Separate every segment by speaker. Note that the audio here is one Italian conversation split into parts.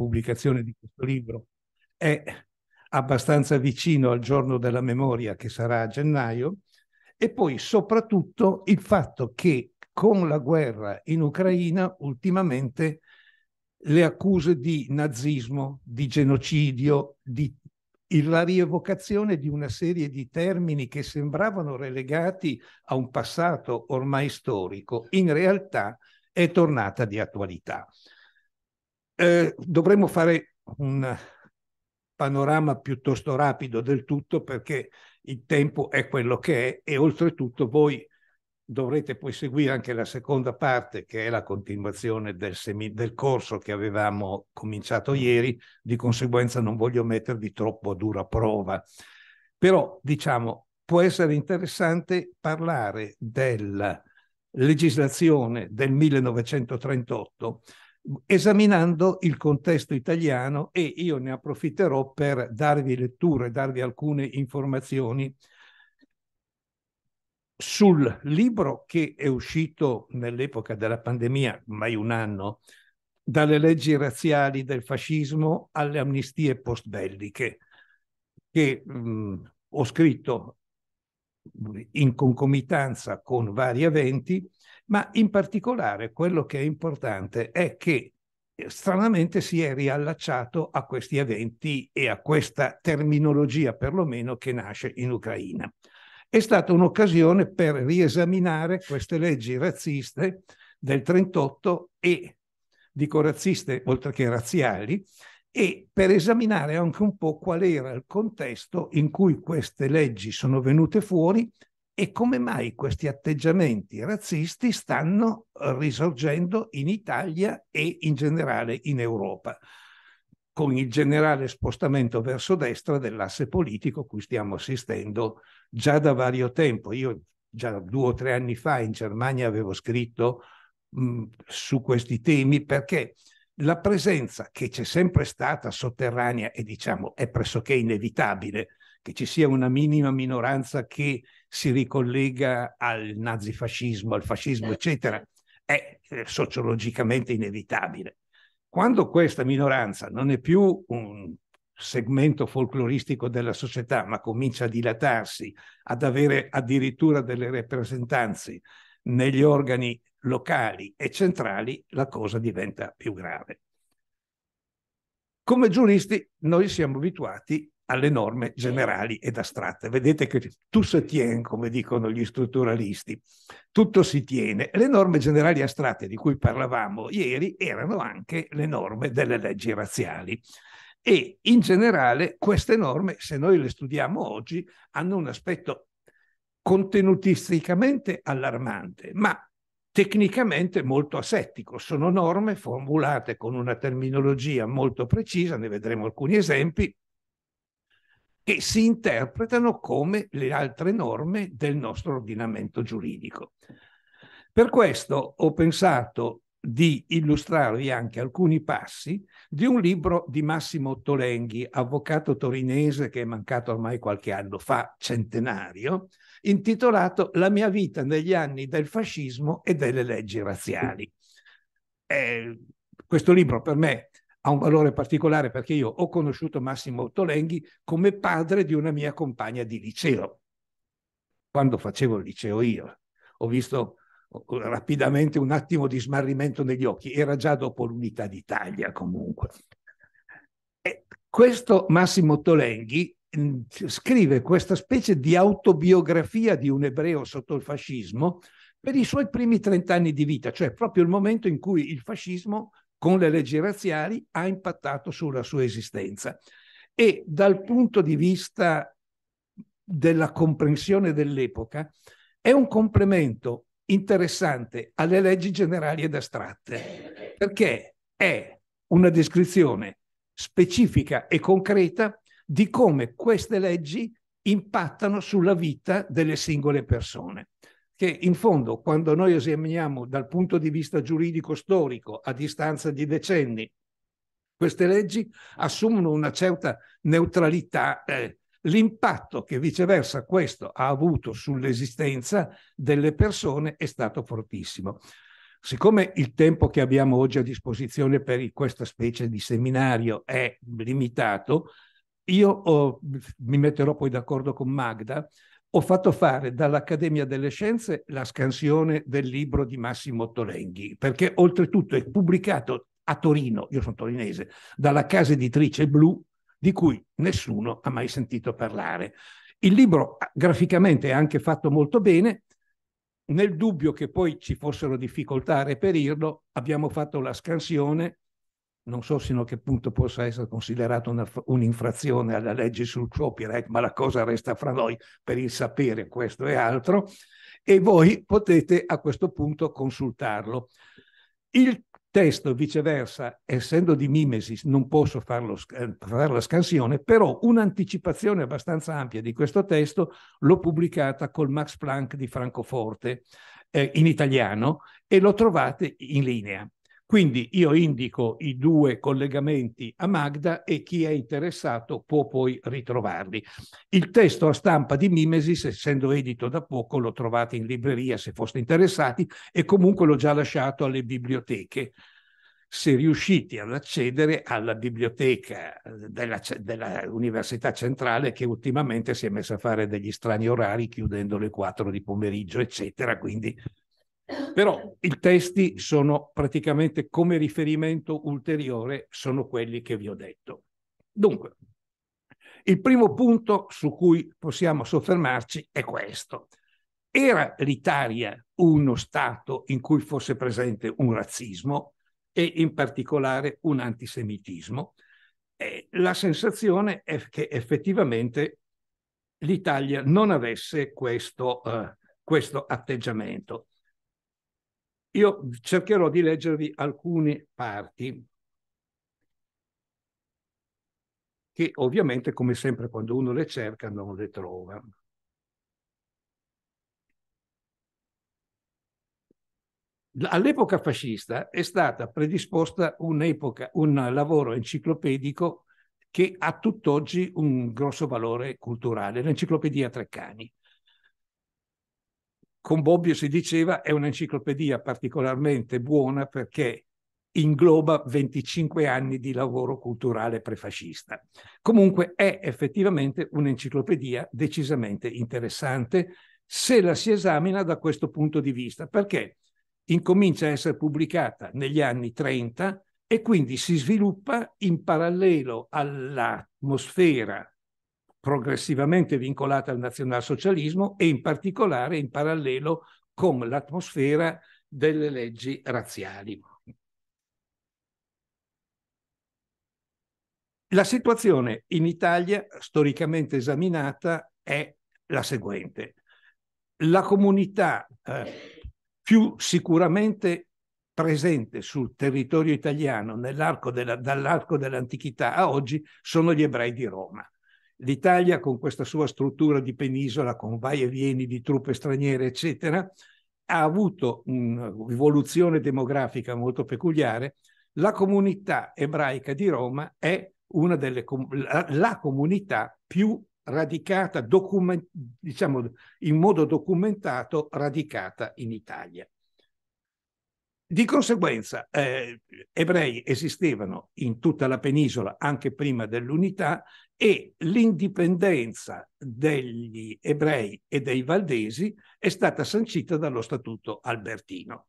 Speaker 1: pubblicazione di questo libro è abbastanza vicino al giorno della memoria che sarà a gennaio e poi soprattutto il fatto che con la guerra in Ucraina ultimamente le accuse di nazismo, di genocidio, di la rievocazione di una serie di termini che sembravano relegati a un passato ormai storico, in realtà è tornata di attualità. Eh, dovremmo fare un panorama piuttosto rapido del tutto perché il tempo è quello che è e oltretutto voi dovrete poi seguire anche la seconda parte che è la continuazione del, semi- del corso che avevamo cominciato ieri, di conseguenza non voglio mettervi troppo a dura prova. Però diciamo può essere interessante parlare della legislazione del 1938 esaminando il contesto italiano e io ne approfitterò per darvi lettura e darvi alcune informazioni sul libro che è uscito nell'epoca della pandemia, mai un anno, dalle leggi razziali del fascismo alle amnistie postbelliche, che mh, mm, ho scritto in concomitanza con vari eventi ma in particolare quello che è importante è che eh, stranamente si è riallacciato a questi eventi e a questa terminologia perlomeno che nasce in Ucraina. È stata un'occasione per riesaminare queste leggi razziste del 38 e, dico razziste oltre che razziali, e per esaminare anche un po' qual era il contesto in cui queste leggi sono venute fuori, e come mai questi atteggiamenti razzisti stanno eh, risorgendo in Italia e in generale in Europa, con il generale spostamento verso destra dell'asse politico cui stiamo assistendo già da vario tempo. Io già due o tre anni fa in Germania avevo scritto mh, mm, su questi temi perché la presenza che c'è sempre stata sotterranea e diciamo è pressoché inevitabile che ci sia una minima minoranza che si ricollega al nazifascismo, al fascismo, certo. eccetera, è eh, sociologicamente inevitabile. Quando questa minoranza non è più un segmento folcloristico della società, ma comincia a dilatarsi, ad avere addirittura delle rappresentanze negli organi locali e centrali, la cosa diventa più grave. Come giuristi noi siamo abituati alle norme generali ed astratte. Vedete che tu se tiene, come dicono gli strutturalisti, tutto si tiene. Le norme generali astratte di cui parlavamo ieri erano anche le norme delle leggi razziali. E in generale queste norme, se noi le studiamo oggi, hanno un aspetto contenutisticamente allarmante, ma tecnicamente molto asettico. Sono norme formulate con una terminologia molto precisa, ne vedremo alcuni esempi, che si interpretano come le altre norme del nostro ordinamento giuridico. Per questo ho pensato di illustrarvi anche alcuni passi di un libro di Massimo Tolenghi, avvocato torinese che è mancato ormai qualche anno fa, centenario, intitolato La mia vita negli anni del fascismo e delle leggi razziali. Eh, questo libro per me ha un valore particolare perché io ho conosciuto Massimo Ottolenghi come padre di una mia compagna di liceo. Quando facevo il liceo io ho visto rapidamente un attimo di smarrimento negli occhi, era già dopo l'unità d'Italia comunque. E questo Massimo Tolenghi scrive questa specie di autobiografia di un ebreo sotto il fascismo per i suoi primi trent'anni di vita, cioè proprio il momento in cui il fascismo con le leggi razziali ha impattato sulla sua esistenza. E dal punto di vista della comprensione dell'epoca, è un complemento interessante alle leggi generali ed astratte, perché è una descrizione specifica e concreta di come queste leggi impattano sulla vita delle singole persone che in fondo quando noi esaminiamo dal punto di vista giuridico-storico a distanza di decenni, queste leggi assumono una certa neutralità, eh, l'impatto che viceversa questo ha avuto sull'esistenza delle persone è stato fortissimo. Siccome il tempo che abbiamo oggi a disposizione per questa specie di seminario è limitato, io oh, mi metterò poi d'accordo con Magda ho fatto fare dall'Accademia delle Scienze la scansione del libro di Massimo Tolenghi, perché oltretutto è pubblicato a Torino, io sono torinese, dalla casa editrice Blu, di cui nessuno ha mai sentito parlare. Il libro ah, graficamente è anche fatto molto bene, nel dubbio che poi ci fossero difficoltà a reperirlo, abbiamo fatto la scansione non so fino a che punto possa essere considerata un'infrazione alla legge sul copyright, ma la cosa resta fra noi per il sapere questo e altro, e voi potete a questo punto consultarlo. Il testo, viceversa, essendo di mimesis, non posso farlo, eh, fare la scansione, però un'anticipazione abbastanza ampia di questo testo l'ho pubblicata col Max Planck di Francoforte eh, in italiano e lo trovate in linea. Quindi io indico i due collegamenti a Magda e chi è interessato può poi ritrovarli. Il testo a stampa di Mimesis, essendo edito da poco, lo trovate in libreria se foste interessati e comunque l'ho già lasciato alle biblioteche. Se riuscite ad accedere alla biblioteca eh, dell'Università Centrale che ultimamente si è messa a fare degli strani orari chiudendo le 4 di pomeriggio, eccetera, quindi però i testi sono praticamente come riferimento ulteriore, sono quelli che vi ho detto. Dunque, il primo punto su cui possiamo soffermarci è questo. Era l'Italia uno Stato in cui fosse presente un razzismo e in particolare un antisemitismo? E la sensazione è che effettivamente l'Italia non avesse questo, eh, questo atteggiamento. Io cercherò di leggervi alcune parti che ovviamente, come sempre, quando uno le cerca non le trova. All'epoca fascista è stata predisposta un lavoro enciclopedico che ha tutt'oggi un grosso valore culturale, l'enciclopedia Treccani con Bobbio si diceva è un'enciclopedia particolarmente buona perché ingloba 25 anni di lavoro culturale prefascista. Comunque è effettivamente un'enciclopedia decisamente interessante se la si esamina da questo punto di vista, perché incomincia a essere pubblicata negli anni 30 e quindi si sviluppa in parallelo all'atmosfera progressivamente vincolata al nazionalsocialismo e in particolare in parallelo con l'atmosfera delle leggi razziali. La situazione in Italia, storicamente esaminata, è la seguente. La comunità eh, più sicuramente presente sul territorio italiano dall'arco dell'antichità a oggi sono gli ebrei di Roma. L'Italia con questa sua struttura di penisola, con vai e vieni di truppe straniere, eccetera, ha avuto un'evoluzione demografica molto peculiare. La comunità ebraica di Roma è una delle la, la comunità più radicata, document, diciamo in modo documentato, radicata in Italia. Di conseguenza, eh, ebrei esistevano in tutta la penisola anche prima dell'unità e l'indipendenza degli ebrei e dei valdesi è stata sancita dallo Statuto Albertino.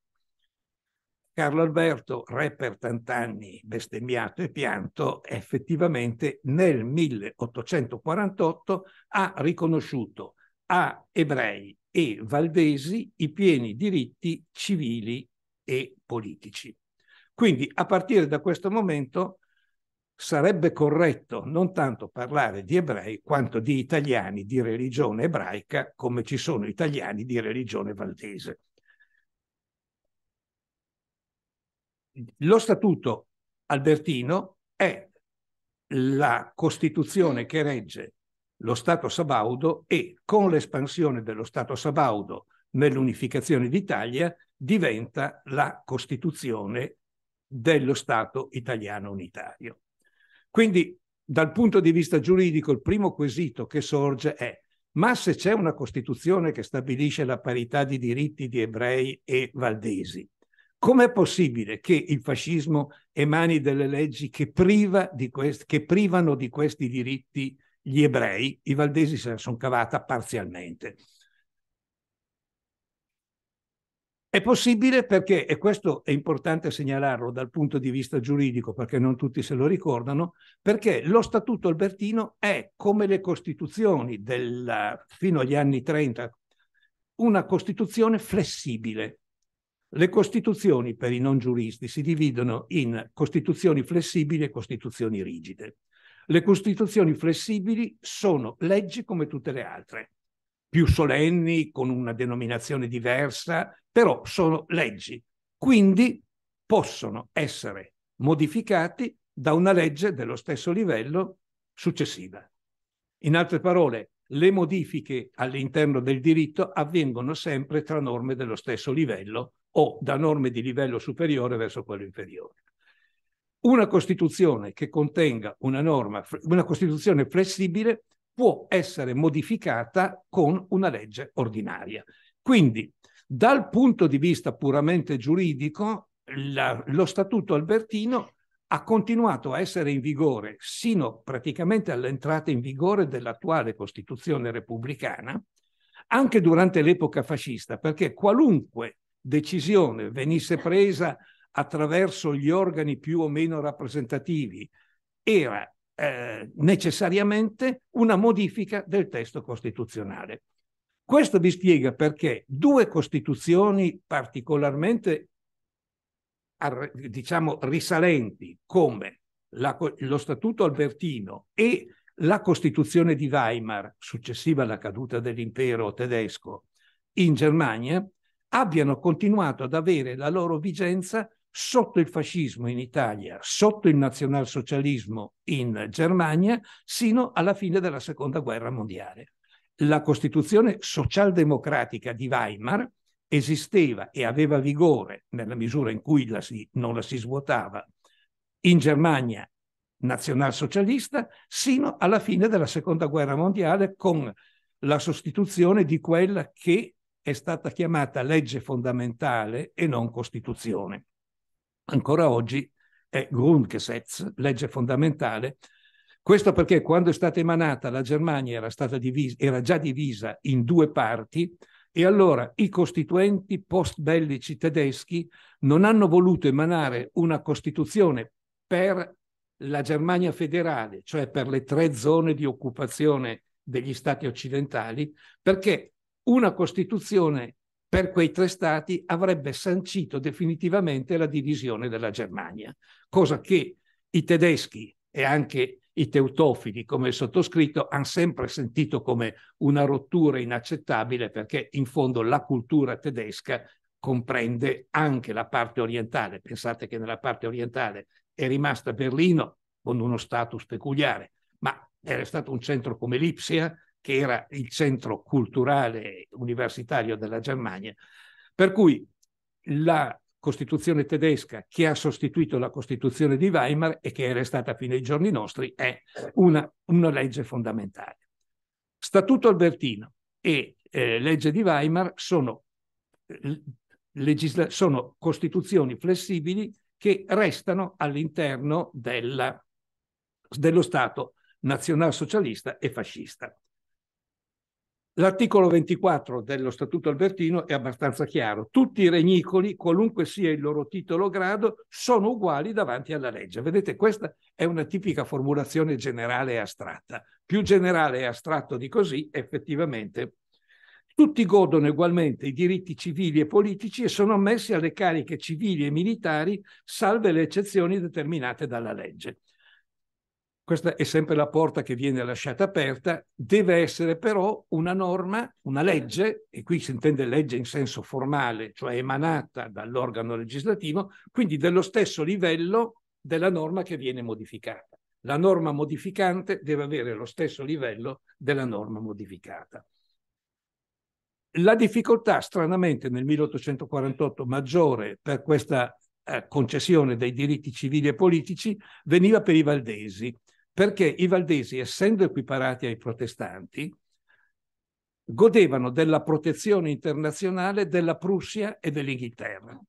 Speaker 1: Carlo Alberto, re per tant'anni bestemmiato e pianto, effettivamente nel 1848 ha riconosciuto a ebrei e valdesi i pieni diritti civili e politici. Quindi a partire da questo momento sarebbe corretto non tanto parlare di ebrei quanto di italiani di religione ebraica come ci sono italiani di religione valdese. Lo statuto albertino è la Costituzione che regge lo Stato sabaudo e con l'espansione dello Stato sabaudo nell'unificazione d'Italia diventa la Costituzione dello Stato italiano unitario. Quindi dal punto di vista giuridico il primo quesito che sorge è ma se c'è una Costituzione che stabilisce la parità di diritti di ebrei e valdesi, com'è possibile che il fascismo emani delle leggi che, priva di quest- che privano di questi diritti gli ebrei? I valdesi se la sono cavata parzialmente. È possibile perché, e questo è importante segnalarlo dal punto di vista giuridico perché non tutti se lo ricordano, perché lo Statuto albertino è, come le Costituzioni della, fino agli anni 30, una Costituzione flessibile. Le Costituzioni per i non giuristi si dividono in Costituzioni flessibili e Costituzioni rigide. Le Costituzioni flessibili sono leggi come tutte le altre più solenni, con una denominazione diversa, però sono leggi. Quindi possono essere modificati da una legge dello stesso livello successiva. In altre parole, le modifiche all'interno del diritto avvengono sempre tra norme dello stesso livello o da norme di livello superiore verso quello inferiore. Una Costituzione che contenga una norma, una Costituzione flessibile può essere modificata con una legge ordinaria. Quindi, dal punto di vista puramente giuridico, la, lo Statuto albertino ha continuato a essere in vigore sino praticamente all'entrata in vigore dell'attuale Costituzione repubblicana, anche durante l'epoca fascista, perché qualunque decisione venisse presa attraverso gli organi più o meno rappresentativi era eh, necessariamente una modifica del testo costituzionale. Questo vi spiega perché due Costituzioni particolarmente diciamo, risalenti come la, lo Statuto albertino e la Costituzione di Weimar, successiva alla caduta dell'impero tedesco in Germania, abbiano continuato ad avere la loro vigenza sotto il fascismo in Italia, sotto il nazionalsocialismo in Germania, sino alla fine della seconda guerra mondiale. La Costituzione socialdemocratica di Weimar esisteva e aveva vigore nella misura in cui la si, non la si svuotava in Germania nazionalsocialista sino alla fine della seconda guerra mondiale con la sostituzione di quella che è stata chiamata legge fondamentale e non Costituzione ancora oggi è Grundgesetz, legge fondamentale. Questo perché quando è stata emanata la Germania era, stata divisa, era già divisa in due parti e allora i costituenti post-bellici tedeschi non hanno voluto emanare una Costituzione per la Germania federale, cioè per le tre zone di occupazione degli stati occidentali, perché una Costituzione per quei tre stati avrebbe sancito definitivamente la divisione della Germania, cosa che i tedeschi e anche i teutofili, come il sottoscritto, hanno sempre sentito come una rottura inaccettabile perché in fondo la cultura tedesca comprende anche la parte orientale. Pensate che nella parte orientale è rimasta Berlino con uno status peculiare, ma era stato un centro come Lipsia, che era il centro culturale universitario della Germania. Per cui la Costituzione tedesca che ha sostituito la Costituzione di Weimar e che è restata fino ai giorni nostri è una, una legge fondamentale. Statuto albertino e eh, legge di Weimar sono, sono costituzioni flessibili che restano all'interno dello Stato nazionalsocialista e fascista. L'articolo 24 dello Statuto Albertino è abbastanza chiaro. Tutti i regnicoli, qualunque sia il loro titolo o grado, sono uguali davanti alla legge. Vedete, questa è una tipica formulazione generale e astratta. Più generale e astratto di così, effettivamente, tutti godono ugualmente i diritti civili e politici e sono ammessi alle cariche civili e militari, salve le eccezioni determinate dalla legge. Questa è sempre la porta che viene lasciata aperta, deve essere però una norma, una legge, e qui si intende legge in senso formale, cioè emanata dall'organo legislativo, quindi dello stesso livello della norma che viene modificata. La norma modificante deve avere lo stesso livello della norma modificata. La difficoltà, stranamente, nel 1848 maggiore per questa eh, concessione dei diritti civili e politici veniva per i valdesi perché i valdesi, essendo equiparati ai protestanti, godevano della protezione internazionale della Prussia e dell'Inghilterra.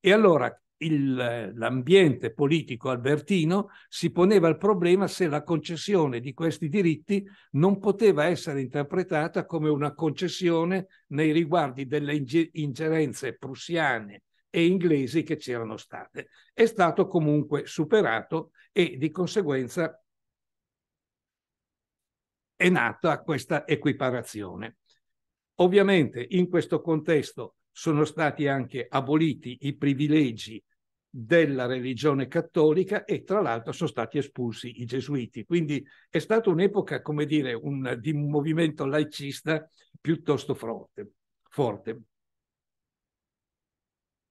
Speaker 1: E allora l'ambiente politico albertino si poneva il problema se la concessione di questi diritti non poteva essere interpretata come una concessione nei riguardi delle ingerenze prussiane e inglesi che c'erano state. È stato comunque superato e di conseguenza è nata questa equiparazione. Ovviamente in questo contesto sono stati anche aboliti i privilegi della religione cattolica e tra l'altro sono stati espulsi i gesuiti. Quindi è stata un'epoca, come dire, un, di un movimento laicista piuttosto forte. forte.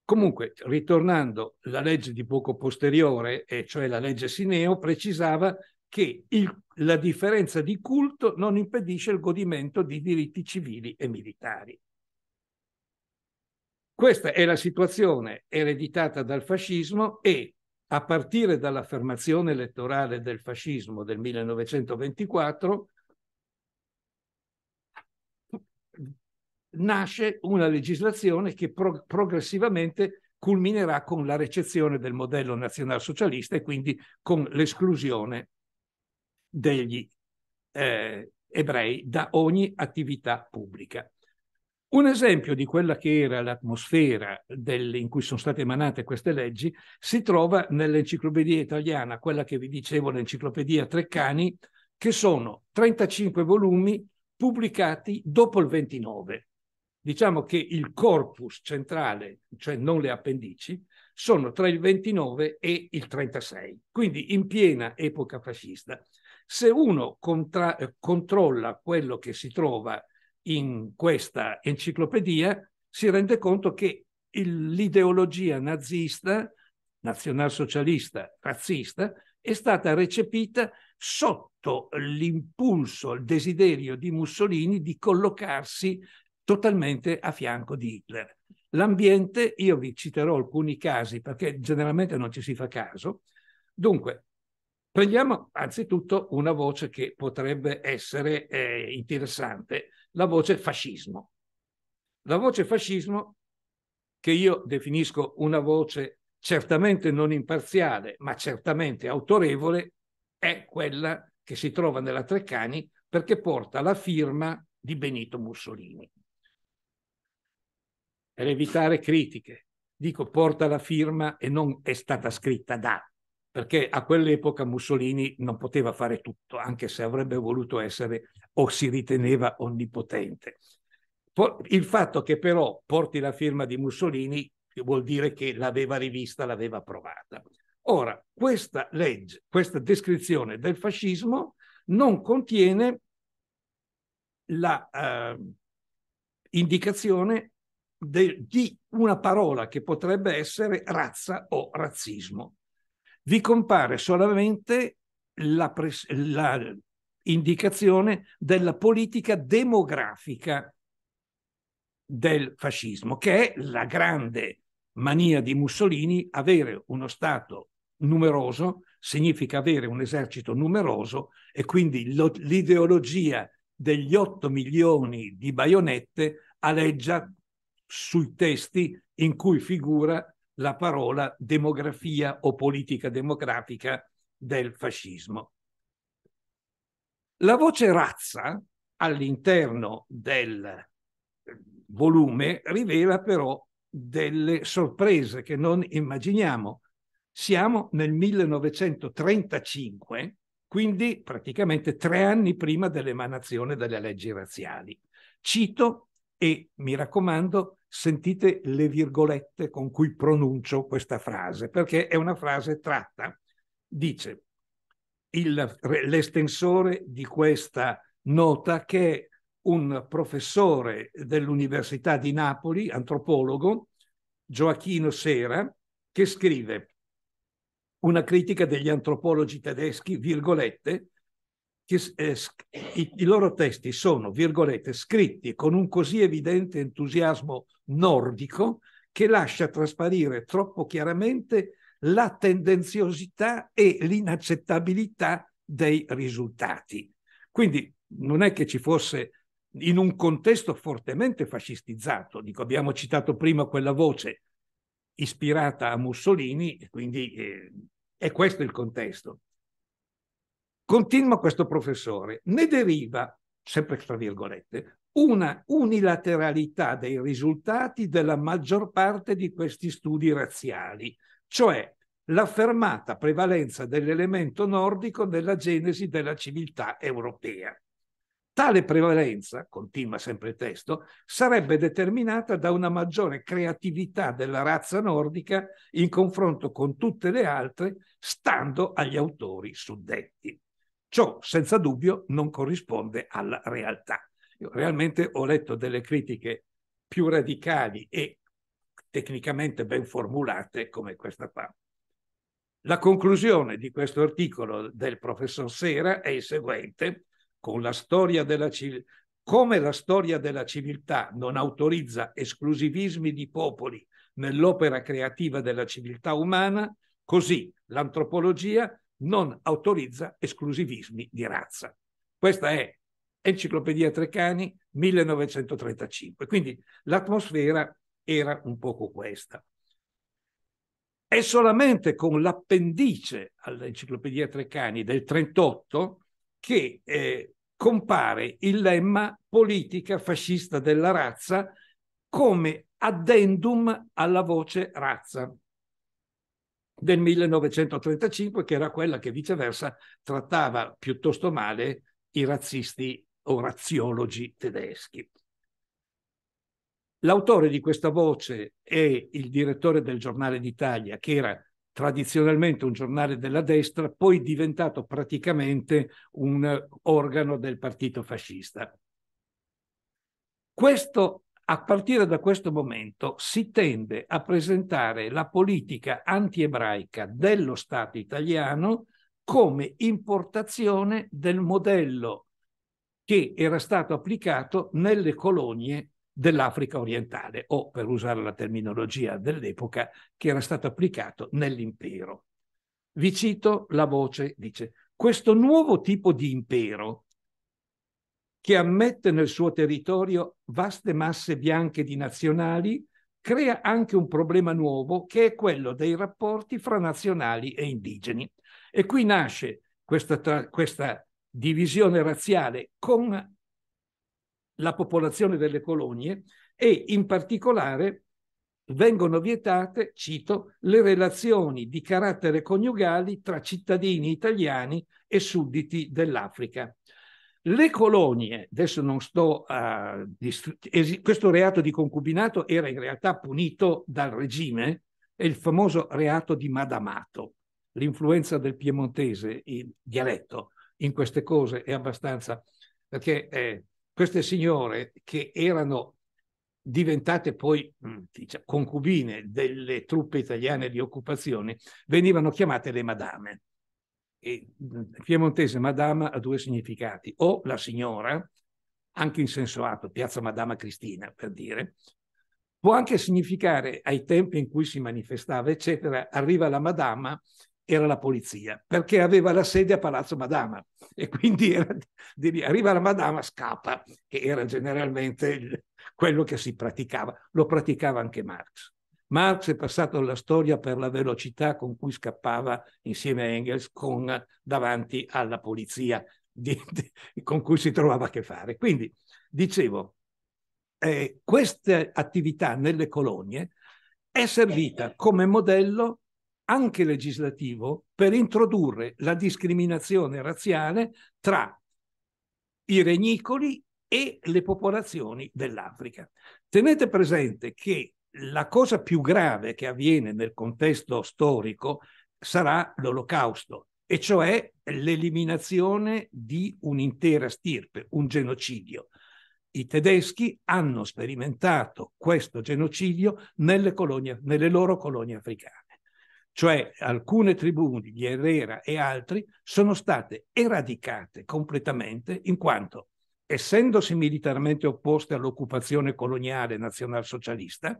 Speaker 1: Comunque, ritornando, la legge di poco posteriore, e cioè la legge Sineo, precisava che il, la differenza di culto non impedisce il godimento di diritti civili e militari. Questa è la situazione ereditata dal fascismo e, a partire dall'affermazione elettorale del fascismo del 1924, nasce una legislazione che pro- progressivamente culminerà con la recezione del modello nazionalsocialista e quindi con l'esclusione degli eh, ebrei da ogni attività pubblica. Un esempio di quella che era l'atmosfera del, in cui sono state emanate queste leggi si trova nell'enciclopedia italiana, quella che vi dicevo, l'enciclopedia Treccani, che sono 35 volumi pubblicati dopo il 29. Diciamo che il corpus centrale, cioè non le appendici, sono tra il 29 e il 36, quindi in piena epoca fascista. Se uno contra- controlla quello che si trova in questa enciclopedia, si rende conto che il, l'ideologia nazista, nazionalsocialista, razzista, è stata recepita sotto l'impulso, il desiderio di Mussolini di collocarsi totalmente a fianco di Hitler. L'ambiente, io vi citerò alcuni casi perché generalmente non ci si fa caso. Dunque, Prendiamo anzitutto una voce che potrebbe essere eh, interessante, la voce fascismo. La voce fascismo, che io definisco una voce certamente non imparziale, ma certamente autorevole, è quella che si trova nella Treccani perché porta la firma di Benito Mussolini. Per evitare critiche, dico porta la firma e non è stata scritta da, perché a quell'epoca Mussolini non poteva fare tutto, anche se avrebbe voluto essere o si riteneva onnipotente. Il fatto che però porti la firma di Mussolini vuol dire che l'aveva rivista, l'aveva approvata. Ora, questa legge, questa descrizione del fascismo non contiene l'indicazione ehm, eh, di una parola che potrebbe essere razza o razzismo vi compare solamente la, pres- la indicazione della politica demografica del fascismo, che è la grande mania di Mussolini, avere uno Stato numeroso significa avere un esercito numeroso e quindi lo, l'ideologia degli 8 milioni di baionette aleggia sui testi in cui figura la parola demografia o politica demografica del fascismo. La voce razza all'interno del volume rivela però delle sorprese che non immaginiamo. Siamo nel 1935, quindi praticamente tre anni prima dell'emanazione delle leggi razziali. Cito e mi raccomando, sentite le virgolette con cui pronuncio questa frase, perché è una frase tratta, dice, il, l'estensore di questa nota che è un professore dell'Università di Napoli, antropologo, Gioacchino Sera, che scrive una critica degli antropologi tedeschi, virgolette, eh, i, i, loro testi sono, virgolette, scritti con un così evidente entusiasmo nordico che lascia trasparire troppo chiaramente la tendenziosità e l'inaccettabilità dei risultati. Quindi non è che ci fosse in un contesto fortemente fascistizzato, dico abbiamo citato prima quella voce ispirata a Mussolini, quindi eh, è questo il contesto. Continua questo professore, ne deriva, sempre tra virgolette, una unilateralità dei risultati della maggior parte di questi studi razziali, cioè l'affermata prevalenza dell'elemento nordico nella genesi della civiltà europea. Tale prevalenza, continua sempre il testo, sarebbe determinata da una maggiore creatività della razza nordica in confronto con tutte le altre, stando agli autori suddetti. Ciò senza dubbio non corrisponde alla realtà. Io realmente ho letto delle critiche più radicali e tecnicamente ben formulate come questa qua. La conclusione di questo articolo del professor Sera è il seguente, con la storia della civiltà come la storia della civiltà non autorizza esclusivismi di popoli nell'opera creativa della civiltà umana, così l'antropologia non autorizza esclusivismi di razza. Questa è Enciclopedia Trecani 1935. Quindi l'atmosfera era un poco questa. È solamente con l'appendice all'Enciclopedia Trecani del 1938 che eh, compare il lemma politica fascista della razza come addendum alla voce razza del 1935, che era quella che viceversa trattava piuttosto male i razzisti o razziologi tedeschi. L'autore di questa voce è il direttore del Giornale d'Italia, che era tradizionalmente un giornale della destra, poi diventato praticamente un organo del partito fascista. Questo a partire da questo momento si tende a presentare la politica antiebraica dello Stato italiano come importazione del modello che era stato applicato nelle colonie dell'Africa orientale o, per usare la terminologia dell'epoca, che era stato applicato nell'impero. Vi cito la voce, dice, questo nuovo tipo di impero che ammette nel suo territorio vaste masse bianche di nazionali, crea anche un problema nuovo che è quello dei rapporti fra nazionali e indigeni. E qui nasce questa, questa divisione razziale con la popolazione delle colonie e in particolare vengono vietate, cito, le relazioni di carattere coniugali tra cittadini italiani e sudditi dell'Africa. Le colonie, adesso non sto a... Distru- questo reato di concubinato era in realtà punito dal regime, è il famoso reato di Madamato. L'influenza del piemontese, il dialetto, in queste cose è abbastanza... perché eh, queste signore che erano diventate poi diciamo, concubine delle truppe italiane di occupazione, venivano chiamate le madame. E piemontese Madama ha due significati, o la signora, anche in senso atto, piazza Madama Cristina per dire, può anche significare ai tempi in cui si manifestava, eccetera, arriva la Madama, era la polizia, perché aveva la sede a Palazzo Madama e quindi era, arriva la Madama, scappa, che era generalmente quello che si praticava, lo praticava anche Marx. Marx è passato alla storia per la velocità con cui scappava insieme a Engels con, davanti alla polizia di, di, con cui si trovava a che fare. Quindi, dicevo, eh, questa attività nelle colonie è servita come modello anche legislativo per introdurre la discriminazione razziale tra i regnicoli e le popolazioni dell'Africa. Tenete presente che la cosa più grave che avviene nel contesto storico sarà l'olocausto, e cioè l'eliminazione di un'intera stirpe, un genocidio. I tedeschi hanno sperimentato questo genocidio nelle, colonie, nelle loro colonie africane. Cioè alcune tribù, di Herrera e altri, sono state eradicate completamente in quanto, essendosi militarmente opposte all'occupazione coloniale nazionalsocialista,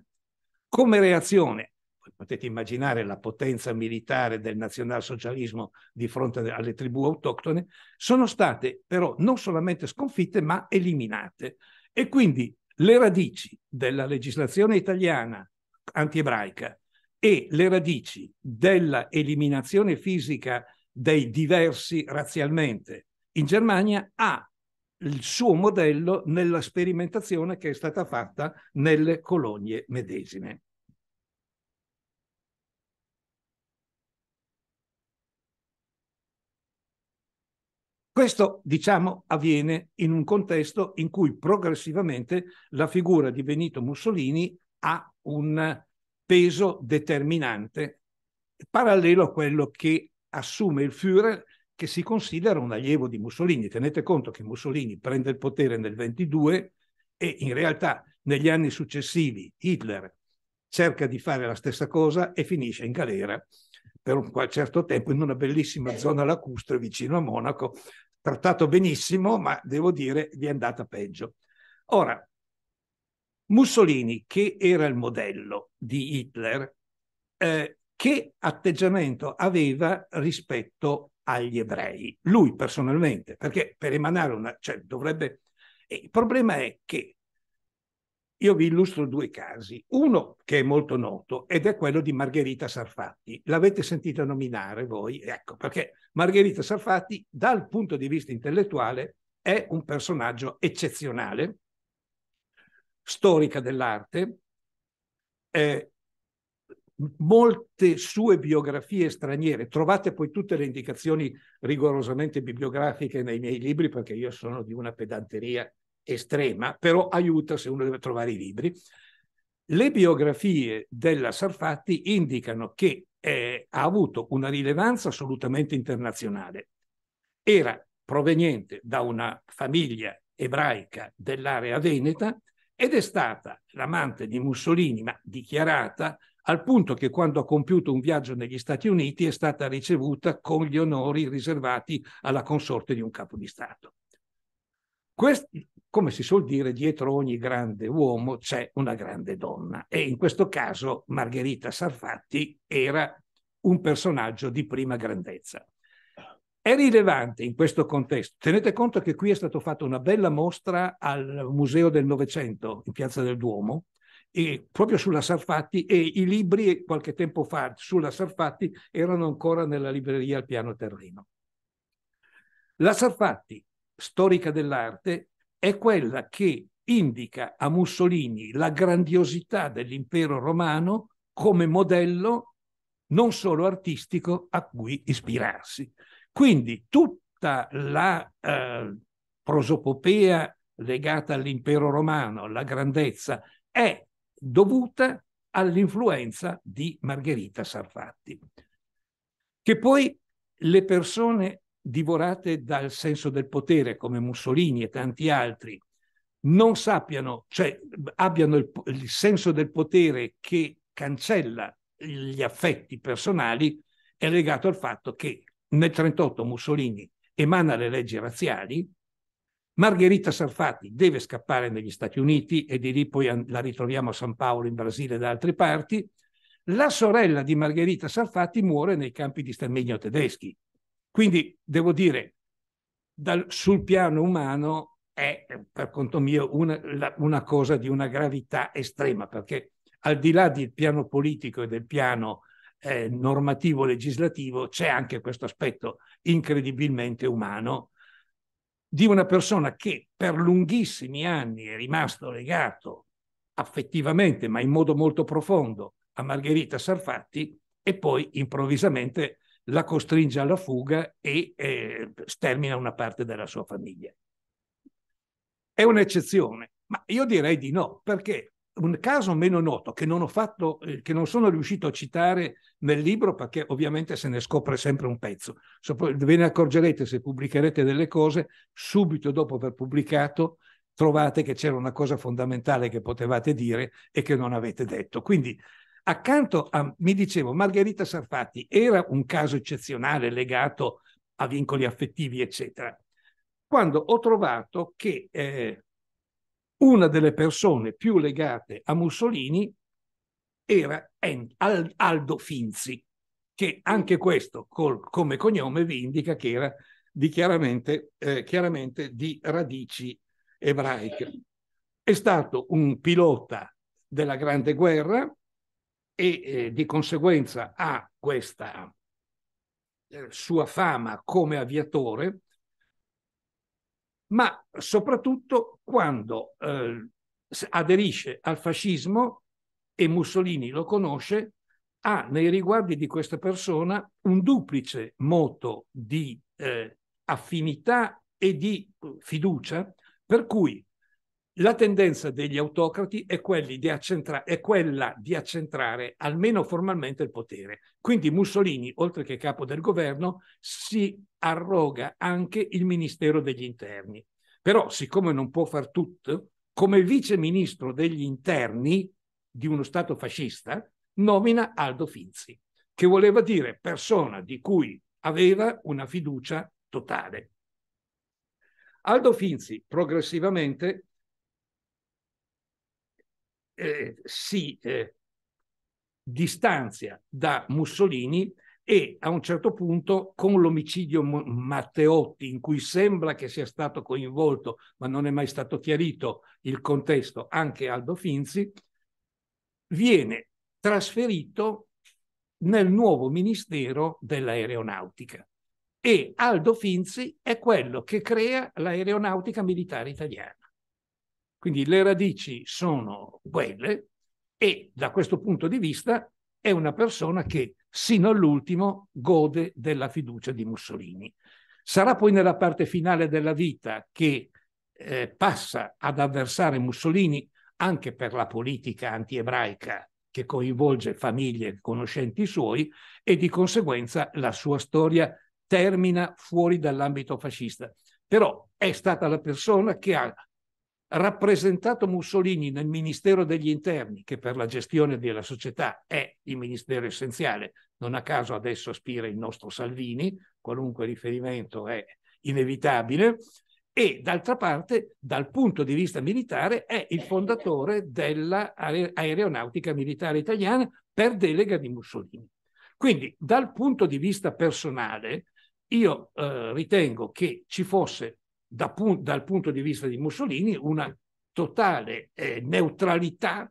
Speaker 1: come reazione, potete immaginare la potenza militare del nazionalsocialismo di fronte alle tribù autoctone, sono state però non solamente sconfitte ma eliminate. E quindi le radici della legislazione italiana antiebraica e le radici della eliminazione fisica dei diversi razzialmente in Germania ha il suo modello nella sperimentazione che è stata fatta nelle colonie medesime. Questo, diciamo, avviene in un contesto in cui progressivamente la figura di Benito Mussolini ha un peso determinante, parallelo a quello che assume il Führer che si considera un allievo di Mussolini. Tenete conto che Mussolini prende il potere nel 22 e in realtà negli anni successivi Hitler cerca di fare la stessa cosa e finisce in galera per un certo tempo in una bellissima zona lacustre vicino a Monaco, trattato benissimo, ma devo dire gli è andata peggio. Ora, Mussolini, che era il modello di Hitler, eh, che atteggiamento aveva rispetto agli ebrei, lui personalmente, perché per emanare una... Cioè, dovrebbe... E il problema è che io vi illustro due casi. Uno che è molto noto ed è quello di Margherita Sarfatti. L'avete sentita nominare voi? Ecco, perché Margherita Sarfatti dal punto di vista intellettuale è un personaggio eccezionale, storica dell'arte, eh, molte sue biografie straniere, trovate poi tutte le indicazioni rigorosamente bibliografiche nei miei libri perché io sono di una pedanteria estrema, però aiuta se uno deve trovare i libri. Le biografie della Sarfatti indicano che eh, ha avuto una rilevanza assolutamente internazionale. Era proveniente da una famiglia ebraica dell'area veneta ed è stata l'amante di Mussolini, ma dichiarata al punto che quando ha compiuto un viaggio negli Stati Uniti è stata ricevuta con gli onori riservati alla consorte di un capo di Stato. Questi, come si suol dire, dietro ogni grande uomo c'è una grande donna e in questo caso Margherita Sarfatti era un personaggio di prima grandezza. È rilevante in questo contesto. Tenete conto che qui è stata fatta una bella mostra al Museo del Novecento in Piazza del Duomo, e proprio sulla Sarfatti e i libri qualche tempo fa sulla Sarfatti erano ancora nella libreria al piano terreno. La Sarfatti, storica dell'arte, è quella che indica a Mussolini la grandiosità dell'impero romano come modello non solo artistico a cui ispirarsi. Quindi tutta la eh, prosopopea legata all'impero romano, la grandezza, è dovuta all'influenza di Margherita Sarfatti, che poi le persone divorate dal senso del potere come Mussolini e tanti altri non sappiano, cioè abbiano il, il senso del potere che cancella gli affetti personali, è legato al fatto che nel 1938 Mussolini emana le leggi razziali, Margherita Sarfati deve scappare negli Stati Uniti e di lì poi la ritroviamo a San Paolo in Brasile e da altre parti. La sorella di Margherita Sarfati muore nei campi di sterminio tedeschi. Quindi devo dire, dal, sul piano umano è, per conto mio, una, la, una cosa di una gravità estrema, perché al di là del piano politico e del piano eh, normativo legislativo c'è anche questo aspetto incredibilmente umano di una persona che per lunghissimi anni è rimasto legato affettivamente, ma in modo molto profondo, a Margherita Sarfatti e poi improvvisamente la costringe alla fuga e eh, stermina una parte della sua famiglia. È un'eccezione, ma io direi di no, perché un caso meno noto che non, ho fatto, eh, che non, sono riuscito a citare nel libro perché ovviamente se ne scopre sempre un pezzo. Ve ne accorgerete se pubblicherete delle cose, subito dopo aver pubblicato trovate che c'era una cosa fondamentale che potevate dire e che non avete detto. Quindi accanto a, mi dicevo, Margherita Sarfatti era un caso eccezionale legato a vincoli affettivi, eccetera. Quando ho trovato che... Eh, una delle persone più legate a Mussolini era Aldo Finzi, che anche questo col, come cognome vi indica che era di chiaramente, eh, chiaramente di radici ebraiche. È stato un pilota della Grande Guerra e eh, di conseguenza ha questa eh, sua fama come aviatore ma soprattutto quando eh, aderisce al fascismo e Mussolini lo conosce, ha nei riguardi di questa persona un duplice moto di eh, affinità e di eh, fiducia, per cui la tendenza degli autocrati è, è, quella di accentrare almeno formalmente il potere. Quindi Mussolini, oltre che capo del governo, si arroga anche il Ministero degli Interni. Però, siccome non può far tutto, come vice ministro degli interni di uno Stato fascista, nomina Aldo Finzi, che voleva dire persona di cui aveva una fiducia totale. Aldo Finzi progressivamente eh, si eh, distanzia da Mussolini e a un certo punto con l'omicidio Matteotti in cui sembra che sia stato coinvolto ma non è mai stato chiarito il contesto anche Aldo Finzi viene trasferito nel nuovo ministero dell'aeronautica e Aldo Finzi è quello che crea l'aeronautica militare italiana quindi le radici sono quelle e da questo punto di vista è una persona che sino all'ultimo gode della fiducia di Mussolini. Sarà poi nella parte finale della vita che eh, passa ad avversare Mussolini anche per la politica antiebraica che coinvolge famiglie e conoscenti suoi e di conseguenza la sua storia termina fuori dall'ambito fascista. Però è stata la persona che ha rappresentato Mussolini nel Ministero degli Interni, che per la gestione della società è il ministero essenziale, non a caso adesso aspira il nostro Salvini, qualunque riferimento è inevitabile, e d'altra parte, dal punto di vista militare, è il fondatore dell'aeronautica militare italiana per delega di Mussolini. Quindi, dal punto di vista personale, io eh, ritengo che ci fosse da pun- dal punto di vista di Mussolini una totale eh, neutralità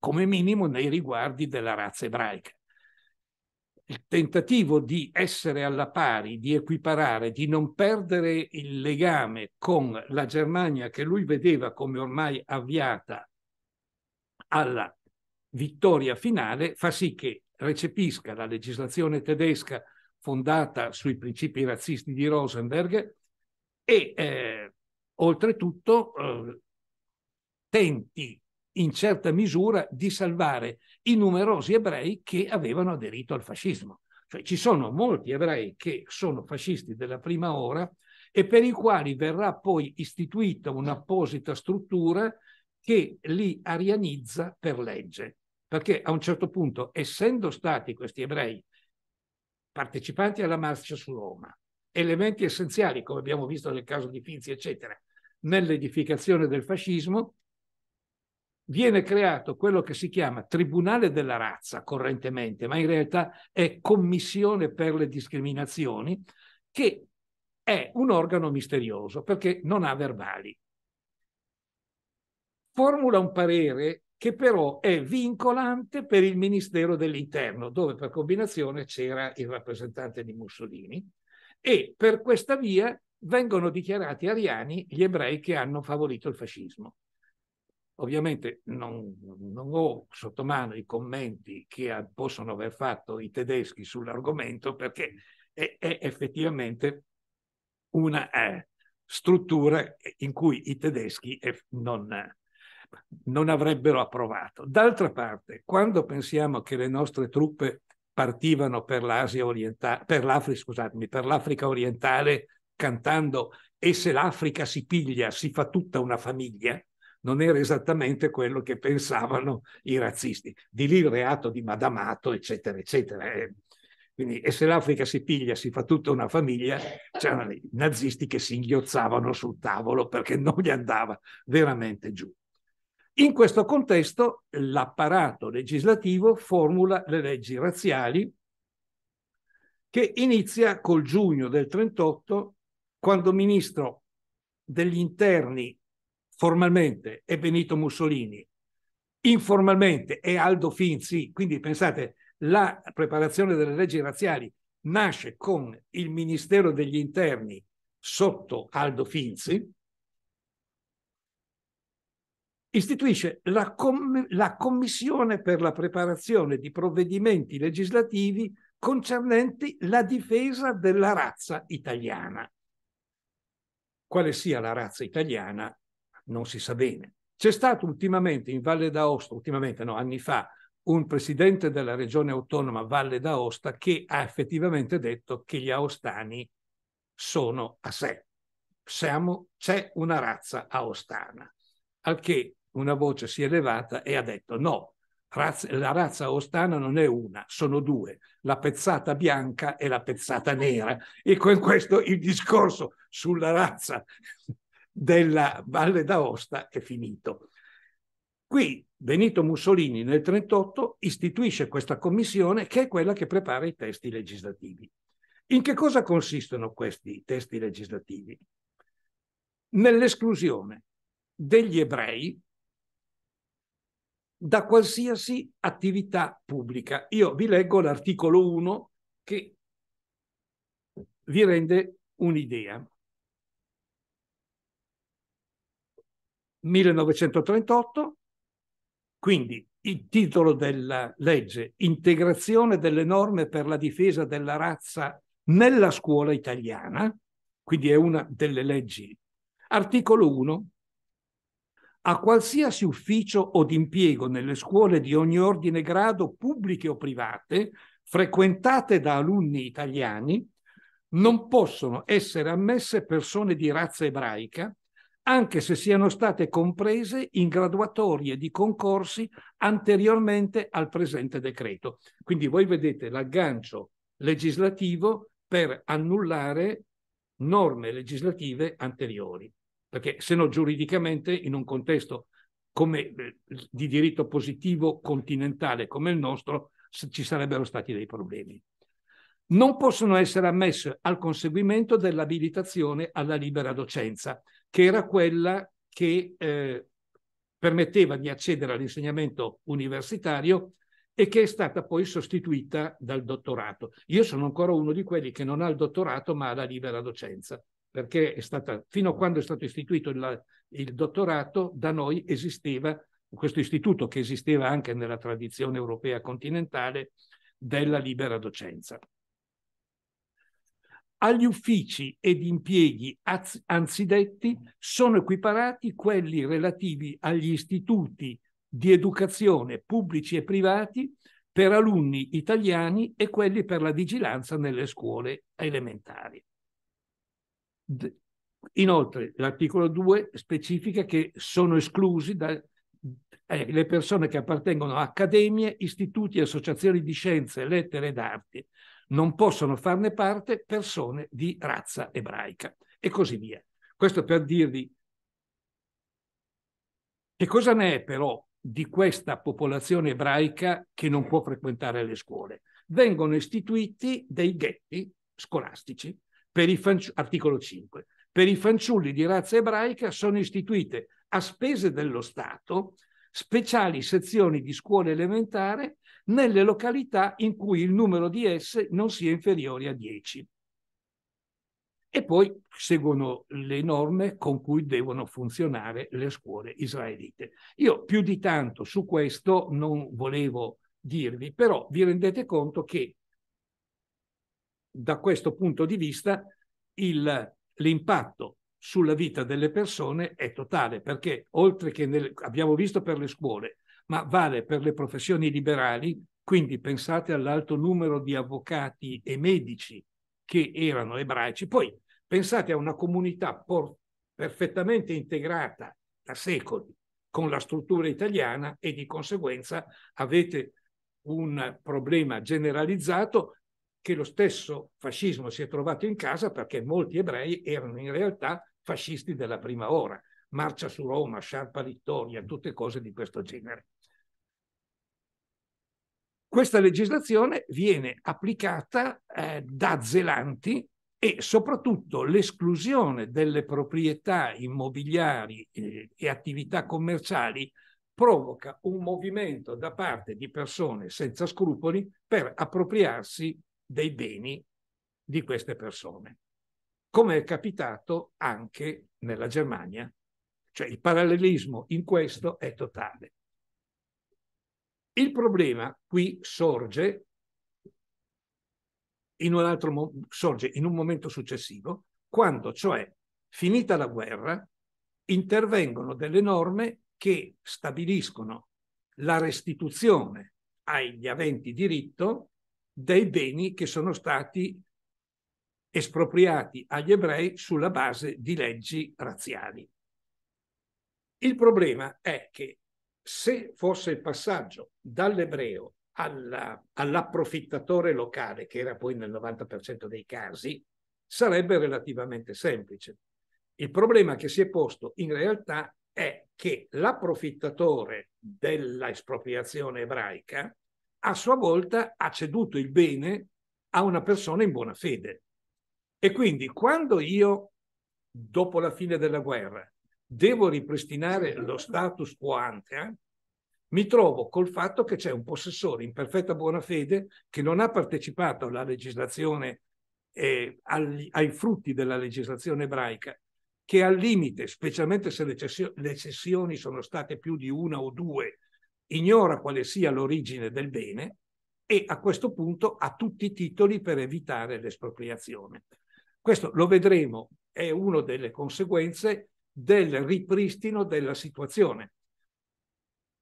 Speaker 1: come minimo nei riguardi della razza ebraica. Il tentativo di essere alla pari, di equiparare, di non perdere il legame con la Germania che lui vedeva come ormai avviata alla vittoria finale, fa sì che recepisca la legislazione tedesca fondata sui principi razzisti di Rosenberg, e eh, oltretutto eh, tenti in certa misura di salvare i numerosi ebrei che avevano aderito al fascismo. Cioè ci sono molti ebrei che sono fascisti della prima ora e per i quali verrà poi istituita un'apposita struttura che li arianizza per legge. Perché a un certo punto, essendo stati questi ebrei partecipanti alla marcia su Roma, elementi essenziali, come abbiamo visto nel caso di Finzi, eccetera, nell'edificazione del fascismo, viene creato quello che si chiama Tribunale della razza correntemente, ma in realtà è Commissione per le discriminazioni, che è un organo misterioso perché non ha verbali. Formula un parere che però è vincolante per il Ministero dell'Interno, dove per combinazione c'era il rappresentante di Mussolini, e per questa via vengono dichiarati ariani gli ebrei che hanno favorito il fascismo. Ovviamente non, non ho sotto mano i commenti che possono aver fatto i tedeschi sull'argomento perché è, è effettivamente una eh, struttura in cui i tedeschi non, non avrebbero approvato. D'altra parte, quando pensiamo che le nostre truppe partivano per l'Asia orientale, per l'Africa, scusatemi, per l'Africa orientale cantando E se l'Africa si piglia, si fa tutta una famiglia, non era esattamente quello che pensavano i razzisti. Di lì il reato di Madamato, eccetera, eccetera. Eh, quindi, e se l'Africa si piglia, si fa tutta una famiglia, c'erano i nazisti che si inghiozzavano sul tavolo perché non gli andava veramente giù. In questo contesto l'apparato legislativo formula le leggi razziali che inizia col giugno del 38 quando ministro degli interni formalmente è Benito Mussolini, informalmente è Aldo Finzi, quindi pensate la preparazione delle leggi razziali nasce con il Ministero degli Interni sotto Aldo Finzi, istituisce la, com- la Commissione per la preparazione di provvedimenti legislativi concernenti la difesa della razza italiana. Quale sia la razza italiana non si sa bene. C'è stato ultimamente in Valle d'Aosta, ultimamente no, anni fa, un presidente della regione autonoma Valle d'Aosta che ha effettivamente detto che gli aostani sono a sé. Siamo, c'è una razza aostana. Al che una voce si è levata e ha detto no, razza, la razza ostana non è una, sono due, la pezzata bianca e la pezzata nera. E con questo il discorso sulla razza della Valle d'Aosta è finito. Qui Benito Mussolini nel 1938 istituisce questa commissione che è quella che prepara i testi legislativi. In che cosa consistono questi testi legislativi? Nell'esclusione degli ebrei da qualsiasi attività pubblica. Io vi leggo l'articolo 1 che vi rende un'idea. 1938, quindi il titolo della legge, integrazione delle norme per la difesa della razza nella scuola italiana, quindi è una delle leggi. Articolo 1, a qualsiasi ufficio o d'impiego nelle scuole di ogni ordine grado, pubbliche o private, frequentate da alunni italiani, non possono essere ammesse persone di razza ebraica, anche se siano state comprese in graduatorie di concorsi anteriormente al presente decreto. Quindi voi vedete l'aggancio legislativo per annullare norme legislative anteriori perché se no giuridicamente in un contesto come, eh, di diritto positivo continentale come il nostro ci sarebbero stati dei problemi. Non possono essere ammesse al conseguimento dell'abilitazione alla libera docenza, che era quella che eh, permetteva di accedere all'insegnamento universitario e che è stata poi sostituita dal dottorato. Io sono ancora uno di quelli che non ha il dottorato ma ha la libera docenza perché stata, fino a quando è stato istituito il, il dottorato, da noi esisteva questo istituto che esisteva anche nella tradizione europea continentale della libera docenza. Agli uffici ed impieghi anzidetti sono equiparati quelli relativi agli istituti di educazione pubblici e privati per alunni italiani e quelli per la vigilanza nelle scuole elementari. Inoltre l'articolo 2 specifica che sono esclusi da, eh, le persone che appartengono a accademie, istituti e associazioni di scienze, lettere ed arti. Non possono farne parte persone di razza ebraica e così via. Questo per dirvi che cosa ne è però di questa popolazione ebraica che non può frequentare le scuole. Vengono istituiti dei ghetti scolastici fanciulli, articolo 5, per i fanciulli di razza ebraica sono istituite a spese dello Stato speciali sezioni di scuola elementare nelle località in cui il numero di esse non sia inferiore a 10. E poi seguono le norme con cui devono funzionare le scuole israelite. Io più di tanto su questo non volevo dirvi, però vi rendete conto che da questo punto di vista il, l'impatto sulla vita delle persone è totale, perché oltre che nel, abbiamo visto per le scuole, ma vale per le professioni liberali, quindi pensate all'alto numero di avvocati e medici che erano ebraici, poi pensate a una comunità por- perfettamente integrata da secoli con la struttura italiana e di conseguenza avete un problema generalizzato che lo stesso fascismo si è trovato in casa perché molti ebrei erano in realtà fascisti della prima ora, Marcia su Roma, Sciarpa Vittoria, tutte cose di questo genere. Questa legislazione viene applicata eh, da zelanti e soprattutto l'esclusione delle proprietà immobiliari eh, e attività commerciali provoca un movimento da parte di persone senza scrupoli per appropriarsi dei beni di queste persone, come è capitato anche nella Germania. Cioè il parallelismo in questo è totale. Il problema qui sorge in un, altro, sorge in un momento successivo, quando cioè, finita la guerra, intervengono delle norme che stabiliscono la restituzione agli aventi diritto dei beni che sono stati espropriati agli ebrei sulla base di leggi razziali. Il problema è che se fosse il passaggio dall'ebreo alla, all'approfittatore locale, che era poi nel 90% dei casi, sarebbe relativamente semplice. Il problema che si è posto in realtà è che l'approfittatore dell'espropriazione ebraica a sua volta ha ceduto il bene a una persona in buona fede. E quindi quando io, dopo la fine della guerra, devo ripristinare lo status quo ante, mi trovo col fatto che c'è un possessore in perfetta buona fede che non ha partecipato alla legislazione, eh, agli, ai frutti della legislazione ebraica, che al limite, specialmente se le, cessioni sono state più di una o due ignora quale sia l'origine del bene e a questo punto ha tutti i titoli per evitare l'espropriazione. Questo lo vedremo, è una delle conseguenze del ripristino della situazione.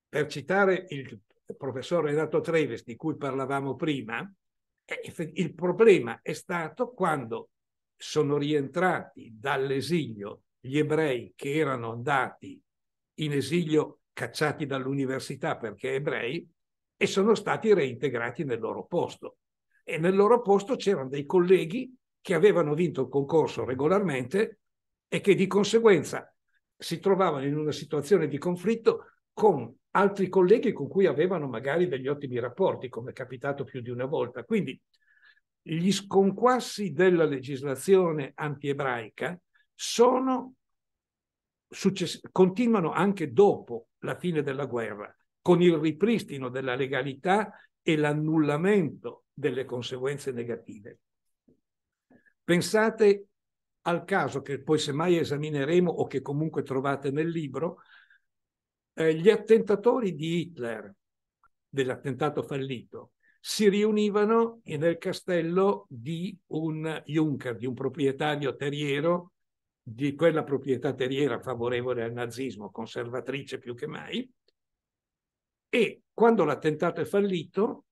Speaker 1: Per citare il professor Renato Treves di cui parlavamo prima, eh, il problema è stato quando sono rientrati dall'esilio gli ebrei che erano andati in esilio cacciati dall'università perché ebrei e sono stati reintegrati nel loro posto. E nel loro posto c'erano dei colleghi che avevano vinto il concorso regolarmente e che di conseguenza si trovavano in una situazione di conflitto con altri colleghi con cui avevano magari degli ottimi rapporti, come è capitato più di una volta. Quindi gli sconquassi della legislazione antiebraica sono success- continuano anche dopo la fine della guerra, con il ripristino della legalità e l'annullamento delle conseguenze negative. Pensate al caso che poi semmai esamineremo o che comunque trovate nel libro, eh, gli attentatori di Hitler, dell'attentato fallito, si riunivano nel castello di un Juncker, di un proprietario terriero di quella proprietà terriera favorevole al nazismo, conservatrice più che mai, e quando l'attentato è fallito,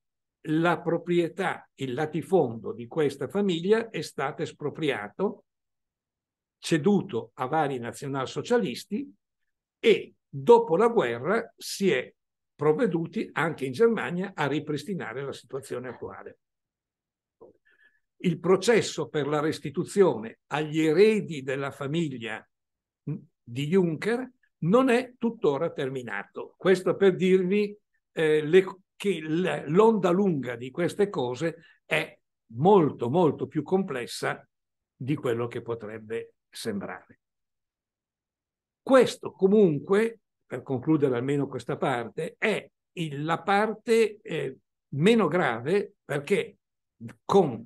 Speaker 1: la proprietà, il latifondo di questa famiglia è stato espropriato, ceduto a vari nazionalsocialisti e dopo la guerra si è provveduti anche in Germania a ripristinare la situazione attuale il processo per la restituzione agli eredi della famiglia di Juncker non è tuttora terminato. Questo per dirvi eh, le, che l'onda lunga di queste cose è molto, molto più complessa di quello che potrebbe sembrare. Questo comunque, per concludere almeno questa parte, è la parte eh, meno grave perché con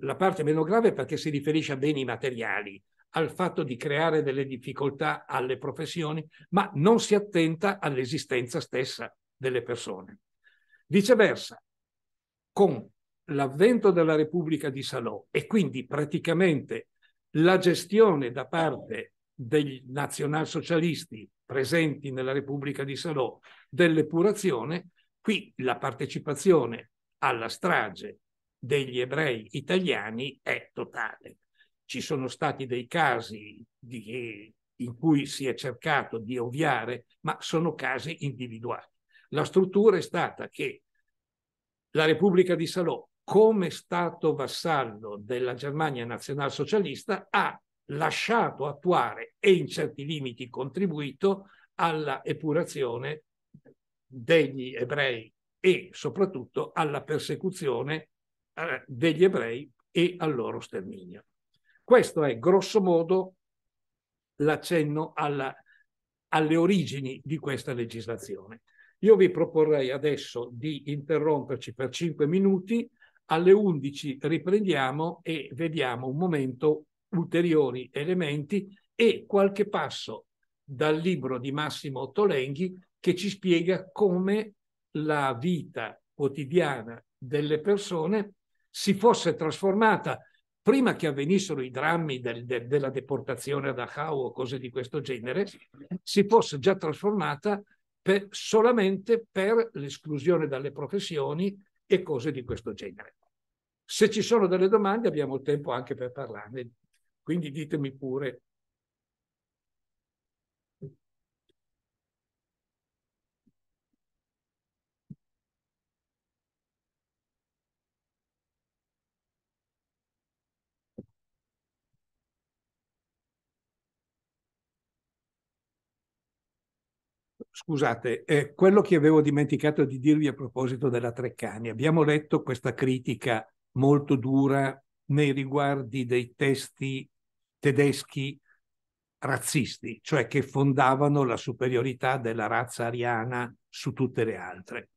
Speaker 1: la parte meno grave perché si riferisce a beni materiali, al fatto di creare delle difficoltà alle professioni, ma non si attenta all'esistenza stessa delle persone. Viceversa, con l'avvento della Repubblica di Salò e quindi praticamente la gestione da parte dei nazionalsocialisti presenti nella Repubblica di Salò dell'epurazione, qui la partecipazione alla strage degli ebrei italiani è totale. Ci sono stati dei casi di, in cui si è cercato di ovviare, ma sono casi individuali. La struttura è stata che la Repubblica di Salò, come Stato vassallo della Germania nazionalsocialista, ha lasciato attuare e in certi limiti contribuito alla epurazione degli ebrei e soprattutto alla persecuzione eh, degli ebrei e al loro sterminio. Questo è grossomodo l'accenno alla, alle origini di questa legislazione. Io vi proporrei adesso di interromperci per 5 minuti, alle 11 riprendiamo e vediamo un momento ulteriori elementi e qualche passo dal libro di Massimo Tolenghi che ci spiega come la vita quotidiana delle persone si fosse trasformata, prima che avvenissero i drammi del, del, della deportazione a Dachau o cose di questo genere, si fosse già trasformata per, solamente per l'esclusione dalle professioni e cose di questo genere. Se ci sono delle domande abbiamo tempo anche per parlarne, quindi ditemi pure. Scusate, eh, quello che avevo dimenticato di dirvi a proposito della Treccani, abbiamo letto questa critica molto dura nei riguardi dei testi tedeschi razzisti, cioè che fondavano la superiorità della razza ariana su tutte le altre.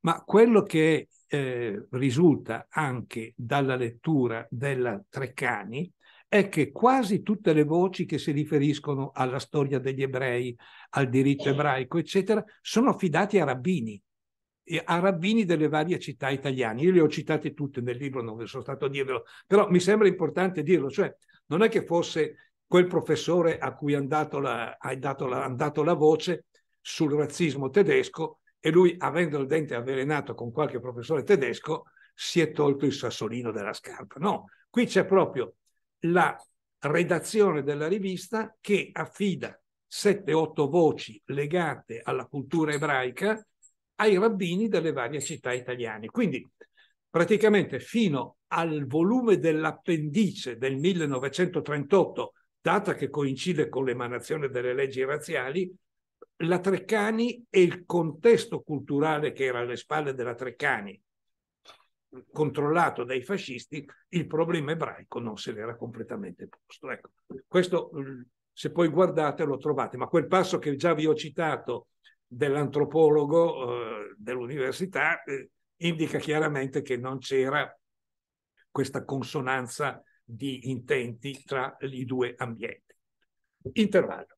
Speaker 1: Ma quello che eh, risulta anche dalla lettura della Treccani è che quasi tutte le voci che si riferiscono alla storia degli ebrei, al diritto ebraico, eccetera, sono affidate a rabbini, a rabbini delle varie città italiane. Io le ho citate tutte nel libro, non sono stato a dirvelo, però mi sembra importante dirlo, cioè non è che fosse quel professore a cui hai dato la, la voce sul razzismo tedesco e lui, avendo il dente avvelenato con qualche professore tedesco, si è tolto il sassolino della scarpa. No, qui c'è proprio la redazione della rivista che affida 7-8 voci legate alla cultura ebraica ai rabbini delle varie città italiane. Quindi praticamente fino al volume dell'appendice del 1938, data che coincide con l'emanazione delle leggi razziali, la Treccani e il contesto culturale che era alle spalle della Treccani controllato dai fascisti, il problema ebraico non se l'era completamente posto. Ecco, questo mm, se poi guardate lo trovate, ma quel passo che già vi ho citato dell'antropologo eh, dell'università eh, indica chiaramente che non c'era questa consonanza di intenti tra i due ambienti. Intervallo.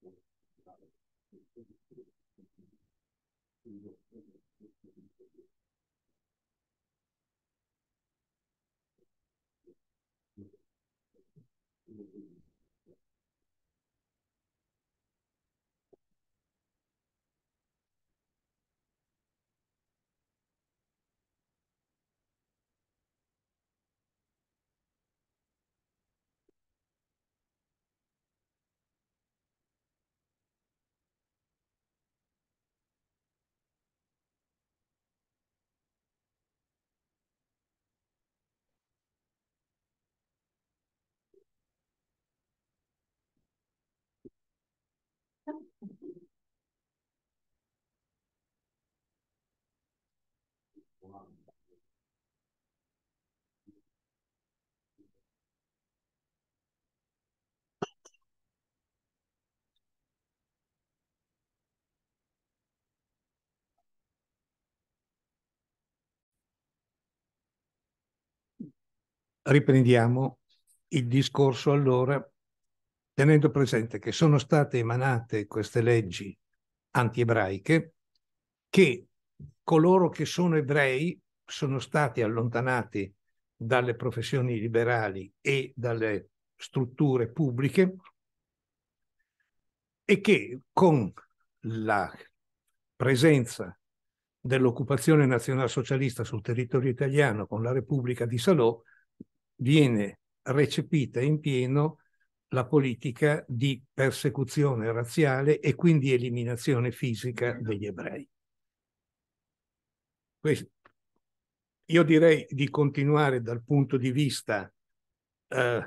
Speaker 1: 我们最大的就是这个，是一个根本就解决不了。Riprendiamo il discorso allora tenendo presente che sono state emanate queste leggi anti-ebraiche, che coloro che sono ebrei sono stati allontanati dalle professioni liberali e dalle strutture pubbliche e che con la presenza dell'occupazione nazionalsocialista sul territorio italiano con la Repubblica di Salò viene recepita in pieno la politica di persecuzione razziale e quindi eliminazione fisica degli ebrei. Io direi di continuare dal punto di vista eh,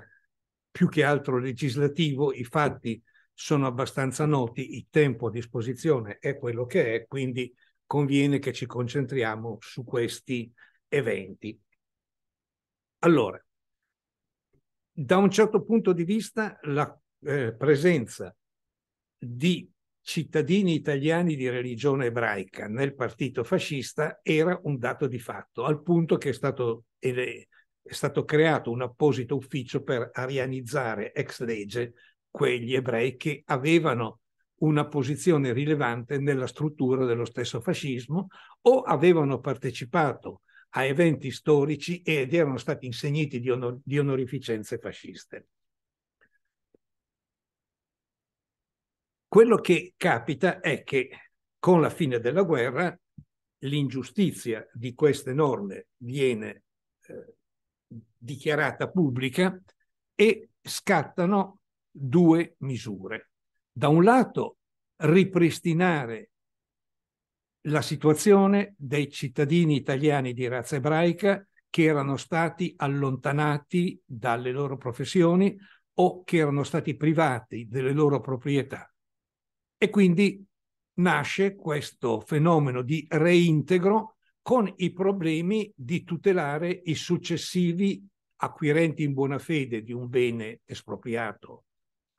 Speaker 1: più che altro legislativo, i fatti sono abbastanza noti, il tempo a disposizione è quello che è, quindi conviene che ci concentriamo su questi eventi. Allora, da un certo punto di vista la eh, presenza di cittadini italiani di religione ebraica nel partito fascista era un dato di fatto, al punto che è stato, è stato creato un apposito ufficio per arianizzare ex legge quegli ebrei che avevano una posizione rilevante nella struttura dello stesso fascismo o avevano partecipato a eventi storici ed erano stati insegniti di, onor di onorificenze fasciste. Quello che capita è che con la fine della guerra l'ingiustizia di queste norme viene eh, dichiarata pubblica e scattano due misure. Da un lato ripristinare la situazione dei cittadini italiani di razza ebraica che erano stati allontanati dalle loro professioni o che erano stati privati delle loro proprietà. E quindi nasce questo fenomeno di reintegro con i problemi di tutelare i successivi acquirenti in buona fede di un bene espropriato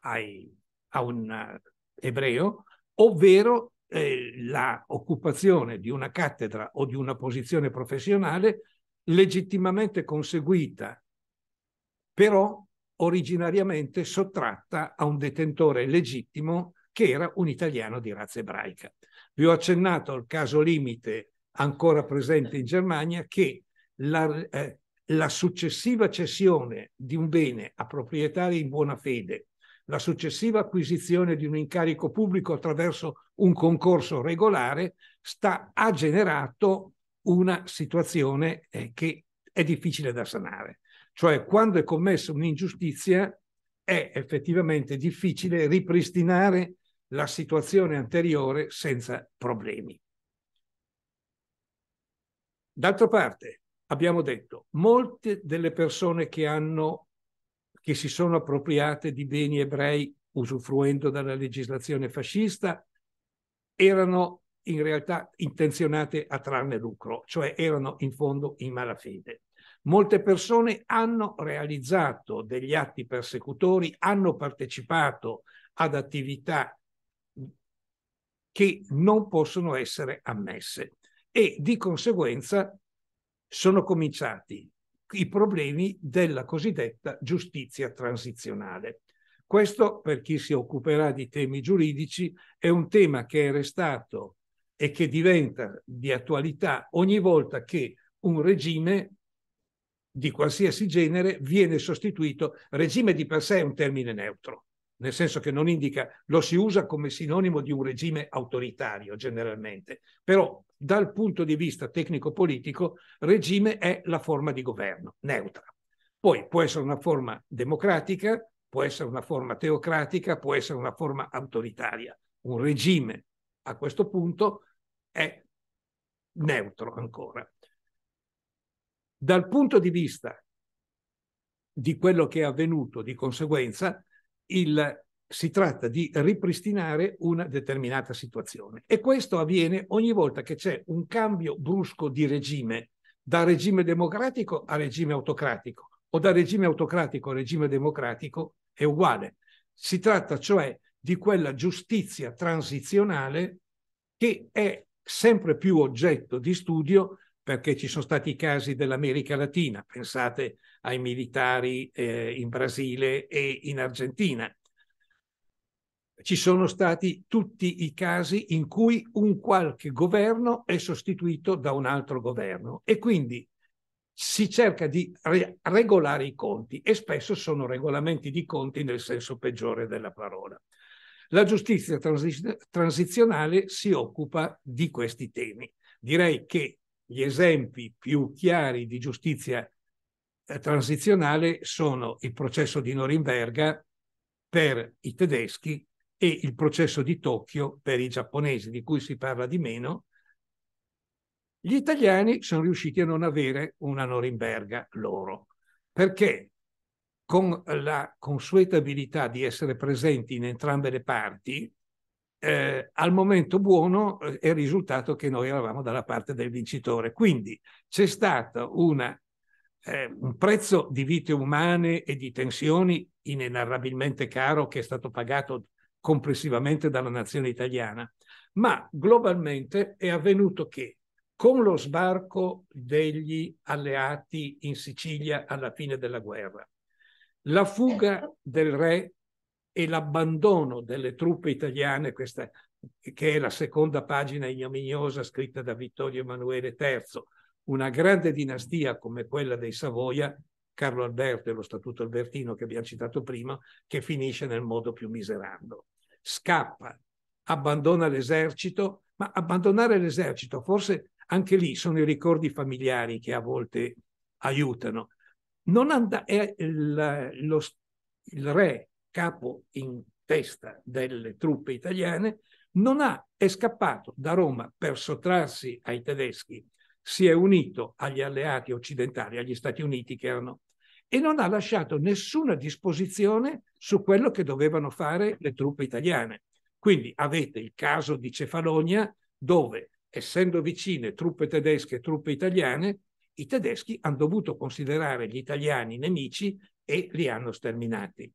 Speaker 1: ai, a un eh, ebreo, ovvero eh, l'occupazione di una cattedra o di una posizione professionale legittimamente conseguita, però originariamente sottratta a un detentore legittimo che era un italiano di razza ebraica. Vi ho accennato al caso limite ancora presente in Germania che la, eh, la successiva cessione di un bene a proprietari in buona fede la successiva acquisizione di un incarico pubblico attraverso un concorso regolare sta, ha generato una situazione eh, che è difficile da sanare. Cioè quando è commessa un'ingiustizia è effettivamente difficile ripristinare la situazione anteriore senza problemi. D'altra parte, abbiamo detto, molte delle persone che hanno che si sono appropriate di beni ebrei usufruendo della legislazione fascista erano in realtà intenzionate a trarne lucro, cioè erano in fondo in malafede. Molte persone hanno realizzato degli atti persecutori, hanno partecipato ad attività che non possono essere ammesse e di conseguenza sono cominciati i problemi della cosiddetta giustizia transizionale. Questo, per chi si occuperà di temi giuridici, è un tema che è restato e che diventa di attualità ogni volta che un regime di qualsiasi genere viene sostituito. Regime di per sé è un termine neutro nel senso che non indica, lo si usa come sinonimo di un regime autoritario generalmente, però dal punto di vista tecnico-politico regime è la forma di governo neutra. Poi può essere una forma democratica, può essere una forma teocratica, può essere una forma autoritaria. Un regime a questo punto è neutro ancora. Dal punto di vista di quello che è avvenuto di conseguenza, il, si tratta di ripristinare una determinata situazione. E questo avviene ogni volta che c'è un cambio brusco di regime, da regime democratico a regime autocratico, o da regime autocratico a regime democratico è uguale. Si tratta cioè di quella giustizia transizionale che è sempre più oggetto di studio perché ci sono stati i casi dell'America Latina, pensate ai militari eh, in Brasile e in Argentina. Ci sono stati tutti i casi in cui un qualche governo è sostituito da un altro governo e quindi si cerca di re- regolare i conti e spesso sono regolamenti di conti nel senso peggiore della parola. La giustizia transi- transizionale si occupa di questi temi. Direi che gli esempi più chiari di giustizia eh, transizionale sono il processo di Norimberga per i tedeschi e il processo di Tokyo per i giapponesi, di cui si parla di meno. Gli italiani sono riusciti a non avere una Norimberga loro, perché con la consueta abilità di essere presenti in entrambe le parti, eh, al momento buono eh, è risultato che noi eravamo dalla parte del vincitore. Quindi c'è stato una, eh, un prezzo di vite umane e di tensioni inenarrabilmente caro che è stato pagato complessivamente dalla nazione italiana, ma globalmente è avvenuto che con lo sbarco degli alleati in Sicilia alla fine della guerra, la fuga certo. del re e l'abbandono delle truppe italiane, questa che è la seconda pagina ignominiosa scritta da Vittorio Emanuele III, una grande dinastia come quella dei Savoia, Carlo Alberto e lo Statuto Albertino che abbiamo citato prima, che finisce nel modo più miserando. Scappa, abbandona l'esercito, ma abbandonare l'esercito, forse anche lì sono i ricordi familiari che a volte aiutano. Non and- il, lo, il re capo in testa delle truppe italiane, non ha, è scappato da Roma per sottrarsi ai tedeschi, si è unito agli alleati occidentali, agli Stati Uniti che erano, e non ha lasciato nessuna disposizione su quello che dovevano fare le truppe italiane. Quindi avete il caso di Cefalonia dove, essendo vicine truppe tedesche e truppe italiane, i tedeschi hanno dovuto considerare gli italiani nemici e li hanno sterminati.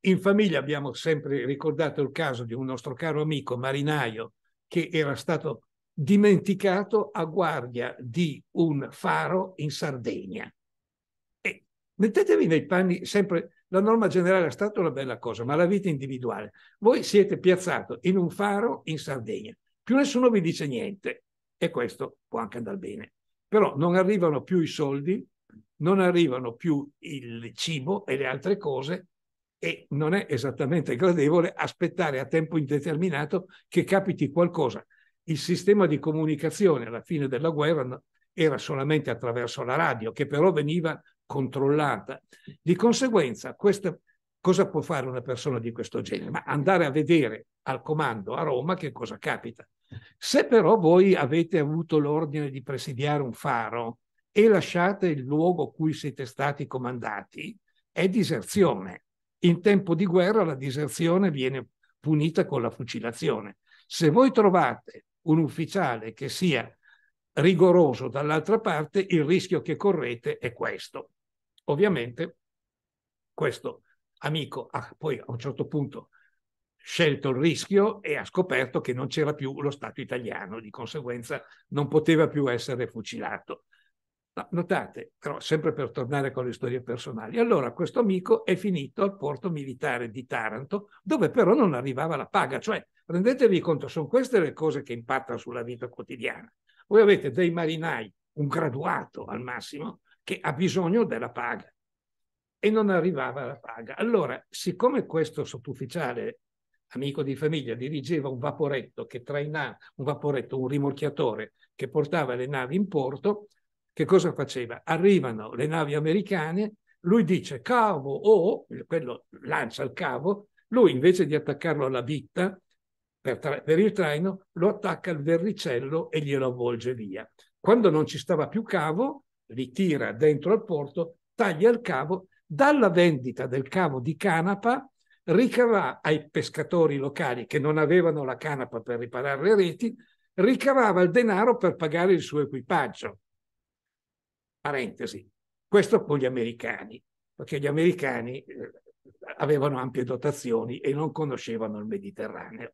Speaker 1: In famiglia abbiamo sempre ricordato il caso di un nostro caro amico marinaio che era stato dimenticato a guardia di un faro in Sardegna. E mettetevi nei panni sempre, la norma generale è stata una bella cosa, ma la vita individuale. Voi siete piazzato in un faro in Sardegna, più nessuno vi dice niente e questo può anche andare bene. Però non arrivano più i soldi, non arrivano più il cibo e le altre cose e non è esattamente gradevole aspettare a tempo indeterminato che capiti qualcosa. Il sistema di comunicazione alla fine della guerra era solamente attraverso la radio, che però veniva controllata. Di conseguenza, questa, cosa può fare una persona di questo genere? Ma andare a vedere al comando a Roma che cosa capita. Se però voi avete avuto l'ordine di presidiare un faro e lasciate il luogo cui siete stati comandati, è diserzione. In tempo di guerra la diserzione viene punita con la fucilazione. Se voi trovate un ufficiale che sia rigoroso dall'altra parte, il rischio che correte è questo. Ovviamente questo amico ha poi a un certo punto scelto il rischio e ha scoperto che non c'era più lo Stato italiano, di conseguenza non poteva più essere fucilato. No, notate, però sempre per tornare con le storie personali. Allora questo amico è finito al porto militare di Taranto, dove però non arrivava la paga. Cioè, rendetevi conto, sono queste le cose che impattano sulla vita quotidiana. Voi avete dei marinai, un graduato al massimo, che ha bisogno della paga e non arrivava la paga. Allora, siccome questo sottufficiale amico di famiglia, dirigeva un vaporetto che trainava un vaporetto, un rimorchiatore che portava le navi in porto, che cosa faceva? Arrivano le navi americane, lui dice cavo o, quello lancia il cavo, lui invece di attaccarlo alla bitta per, tra- per il traino, lo attacca al verricello e glielo avvolge via. Quando non ci stava più cavo, li tira dentro al porto, taglia il cavo, dalla vendita del cavo di canapa ricavà ai pescatori locali che non avevano la canapa per riparare le reti, ricavava il denaro per pagare il suo equipaggio. Parentesi, questo con gli americani, perché gli americani eh, avevano ampie dotazioni e non conoscevano il Mediterraneo.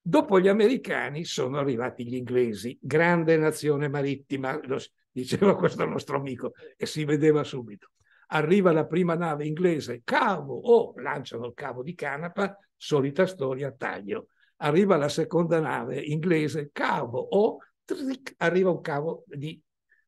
Speaker 1: Dopo gli americani sono arrivati gli inglesi, grande nazione marittima, lo diceva questo nostro amico, e si vedeva subito. Arriva la prima nave inglese, cavo, o oh, lanciano il cavo di canapa, solita storia, taglio. Arriva la seconda nave inglese, cavo, o oh, arriva un cavo di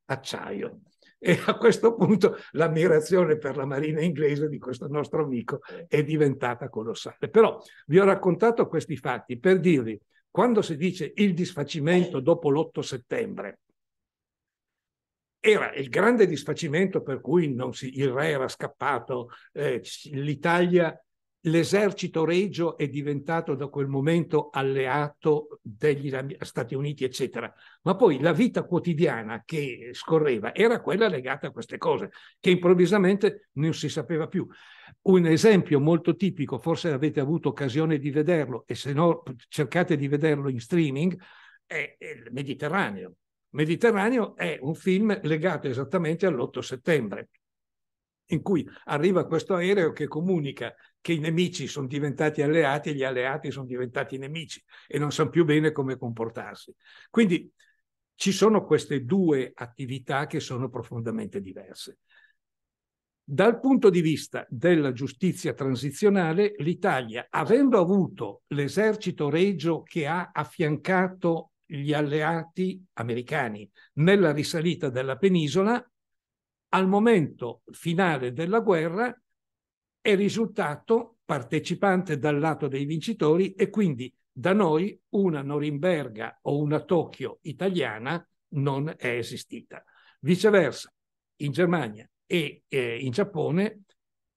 Speaker 1: acciaio. E a questo punto l'ammirazione per la marina inglese di questo nostro amico è diventata colossale. Però vi ho raccontato questi fatti per dirvi, quando si dice il disfacimento dopo l'8 settembre, era il grande disfacimento per cui si, il re era scappato, eh, l'Italia L'esercito regio è diventato da quel momento alleato degli Stati Uniti, eccetera. Ma poi la vita quotidiana che scorreva era quella legata a queste cose, che improvvisamente non si sapeva più. Un esempio molto tipico, forse avete avuto occasione di vederlo, e se no cercate di vederlo in streaming, è il Mediterraneo. Mediterraneo è un film legato esattamente all'8 settembre in cui arriva questo aereo che comunica che i nemici sono diventati alleati e gli alleati sono diventati nemici e non sanno più bene come comportarsi. Quindi ci sono queste due attività che sono profondamente diverse. Dal punto di vista della giustizia transizionale, l'Italia, avendo avuto l'esercito regio che ha affiancato gli alleati americani nella risalita della penisola, al momento finale della guerra è risultato partecipante dal lato dei vincitori e quindi da noi una Norimberga o una Tokyo italiana non è esistita. Viceversa, in Germania e eh, in Giappone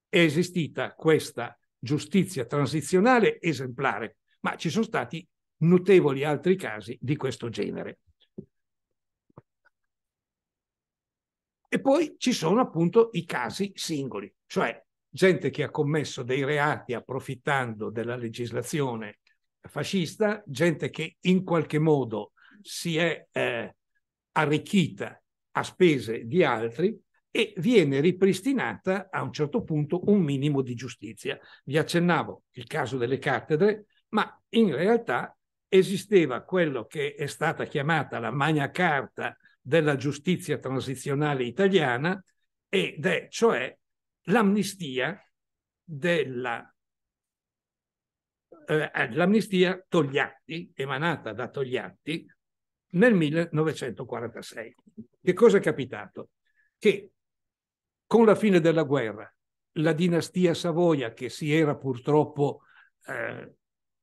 Speaker 1: è esistita questa giustizia transizionale esemplare, ma ci sono stati notevoli altri casi di questo genere. E poi ci sono appunto i casi singoli, cioè gente che ha commesso dei reati approfittando della legislazione fascista, gente che in qualche modo si è eh, arricchita a spese di altri e viene ripristinata a un certo punto un minimo di giustizia. Vi accennavo il caso delle cattedre, ma in realtà esisteva quello che è stata chiamata la Magna Carta della giustizia transizionale italiana ed è cioè l'amnistia della eh, eh, l'amnistia Togliatti emanata da Togliatti nel 1946. Che cosa è capitato? Che con la fine della guerra la dinastia Savoia che si era purtroppo eh,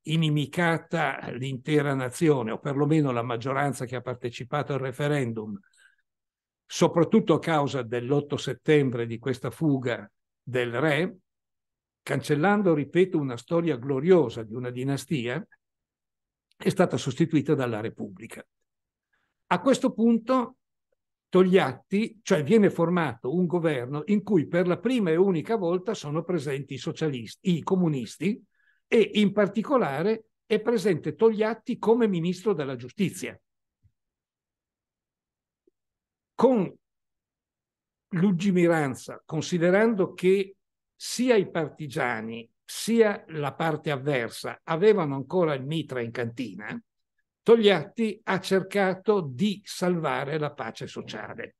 Speaker 1: inimicata l'intera nazione, o perlomeno la maggioranza che ha partecipato al referendum, soprattutto a causa dell'8 settembre di questa fuga del re, cancellando, ripeto, una storia gloriosa di una dinastia, è stata sostituita dalla Repubblica. A questo punto Togliatti, cioè viene formato un governo in cui per la prima e unica volta sono presenti i socialisti, i comunisti, e in particolare è presente Togliatti come ministro della giustizia. Con lungimiranza, considerando che sia i partigiani sia la parte avversa avevano ancora il mitra in cantina, Togliatti ha cercato di salvare la pace sociale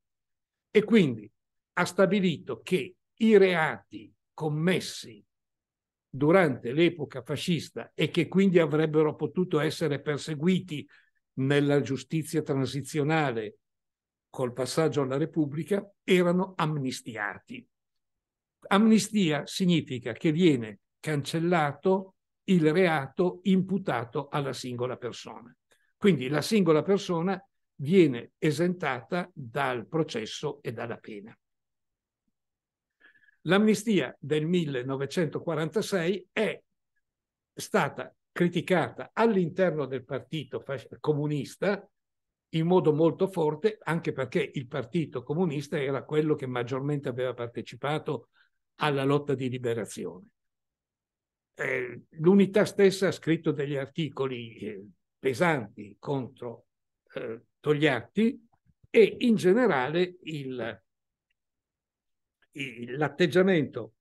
Speaker 1: e quindi ha stabilito che i reati commessi durante l'epoca fascista e che quindi avrebbero potuto essere perseguiti nella giustizia transizionale col passaggio alla Repubblica, erano amnistiati. Amnistia significa che viene cancellato il reato imputato alla singola persona. Quindi la singola persona viene esentata dal processo e dalla pena. L'amnistia del 1946 è stata criticata all'interno del partito comunista in modo molto forte, anche perché il partito comunista era quello che maggiormente aveva partecipato alla lotta di liberazione. Eh, l'unità stessa ha scritto degli articoli eh, pesanti contro eh, Togliatti e in generale il l'atteggiamento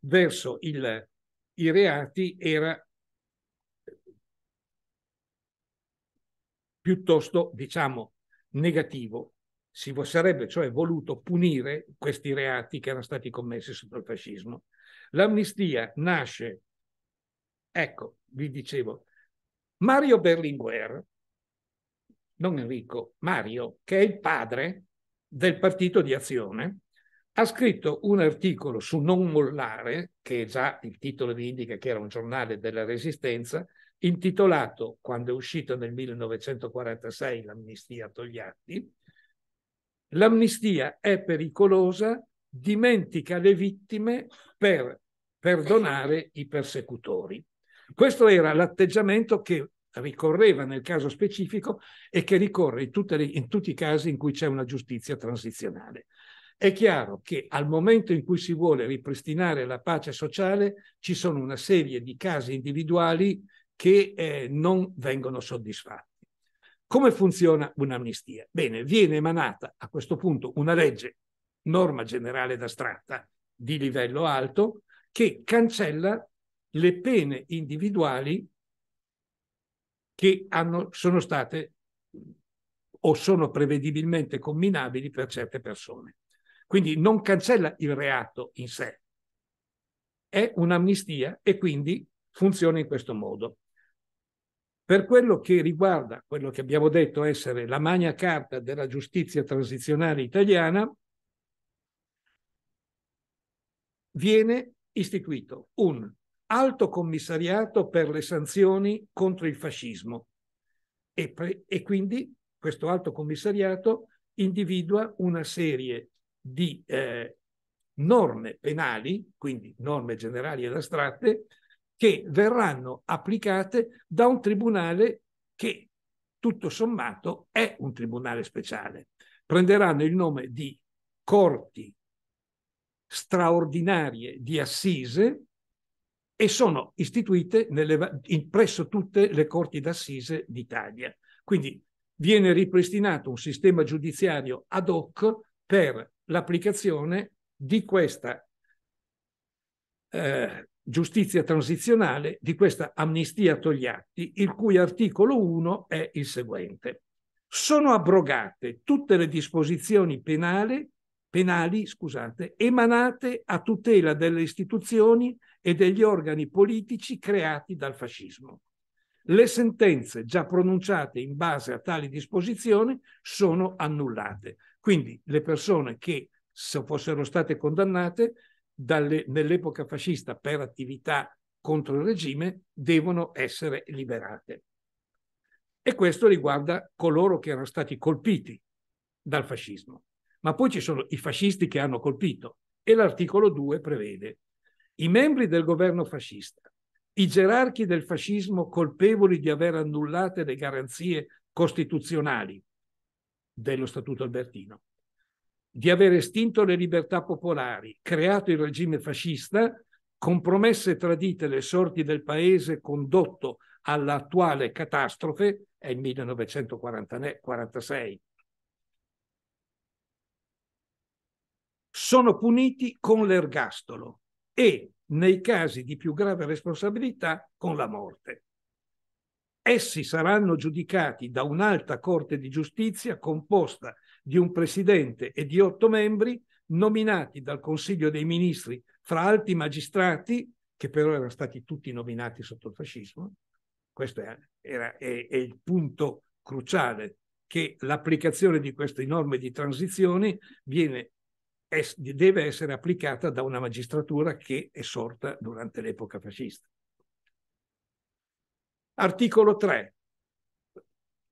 Speaker 1: verso il, i reati era piuttosto, diciamo, negativo. Si sarebbe cioè voluto punire questi reati che erano stati commessi sotto il fascismo. L'amnistia nasce, ecco, vi dicevo, Mario Berlinguer, non Enrico, Mario, che è il padre del Partito di Azione, ha scritto un articolo su Non mollare, che già il titolo vi indica che era un giornale della Resistenza, intitolato, quando è uscito nel 1946, L'amnistia Togliatti, L'amnistia è pericolosa, dimentica le vittime per perdonare i persecutori. Questo era l'atteggiamento che ricorreva nel caso specifico e che ricorre in, le, in tutti i casi in cui c'è una giustizia transizionale. È chiaro che al momento in cui si vuole ripristinare la pace sociale ci sono una serie di casi individuali che eh, non vengono soddisfatti. Come funziona un'amnistia? Bene, viene emanata a questo punto una legge, norma generale da strata di livello alto, che cancella le pene individuali che hanno, sono state o sono prevedibilmente combinabili per certe persone. Quindi non cancella il reato in sé, è un'amnistia e quindi funziona in questo modo. Per quello che riguarda quello che abbiamo detto essere la magna carta della giustizia transizionale italiana, viene istituito un Alto Commissariato per le sanzioni contro il fascismo. E, pre, e quindi questo Alto Commissariato individua una serie di eh, norme penali, quindi norme generali ed astratte, che verranno applicate da un tribunale che tutto sommato è un tribunale speciale. Prenderanno il nome di corti straordinarie di assise e sono istituite nelle, presso tutte le corti d'assise d'Italia. Quindi viene ripristinato un sistema giudiziario ad hoc per l'applicazione di questa eh, giustizia transizionale, di questa amnistia Togliatti, il cui articolo 1 è il seguente. Sono abrogate tutte le disposizioni penali, penali scusate, emanate a tutela delle istituzioni e degli organi politici creati dal fascismo. Le sentenze già pronunciate in base a tali disposizioni sono annullate. Quindi le persone che se fossero state condannate dalle, nell'epoca fascista per attività contro il regime devono essere liberate. E questo riguarda coloro che erano stati colpiti dal fascismo. Ma poi ci sono i fascisti che hanno colpito e l'articolo 2 prevede i membri del governo fascista, i gerarchi del fascismo colpevoli di aver annullate le garanzie costituzionali dello Statuto Albertino, di aver estinto le libertà popolari, creato il regime fascista, compromesse e tradite le sorti del paese condotto all'attuale catastrofe, è il 1946. Sono puniti con l'ergastolo, e, nei casi di più grave responsabilità, con la morte. Essi saranno giudicati da un'alta Corte di Giustizia composta di un Presidente e di otto membri nominati dal Consiglio dei Ministri fra alti magistrati, che però erano stati tutti nominati sotto il fascismo. Questo era, era è, è il punto cruciale, che l'applicazione di queste norme di transizione viene deve essere applicata da una magistratura che è sorta durante l'epoca fascista. Articolo 3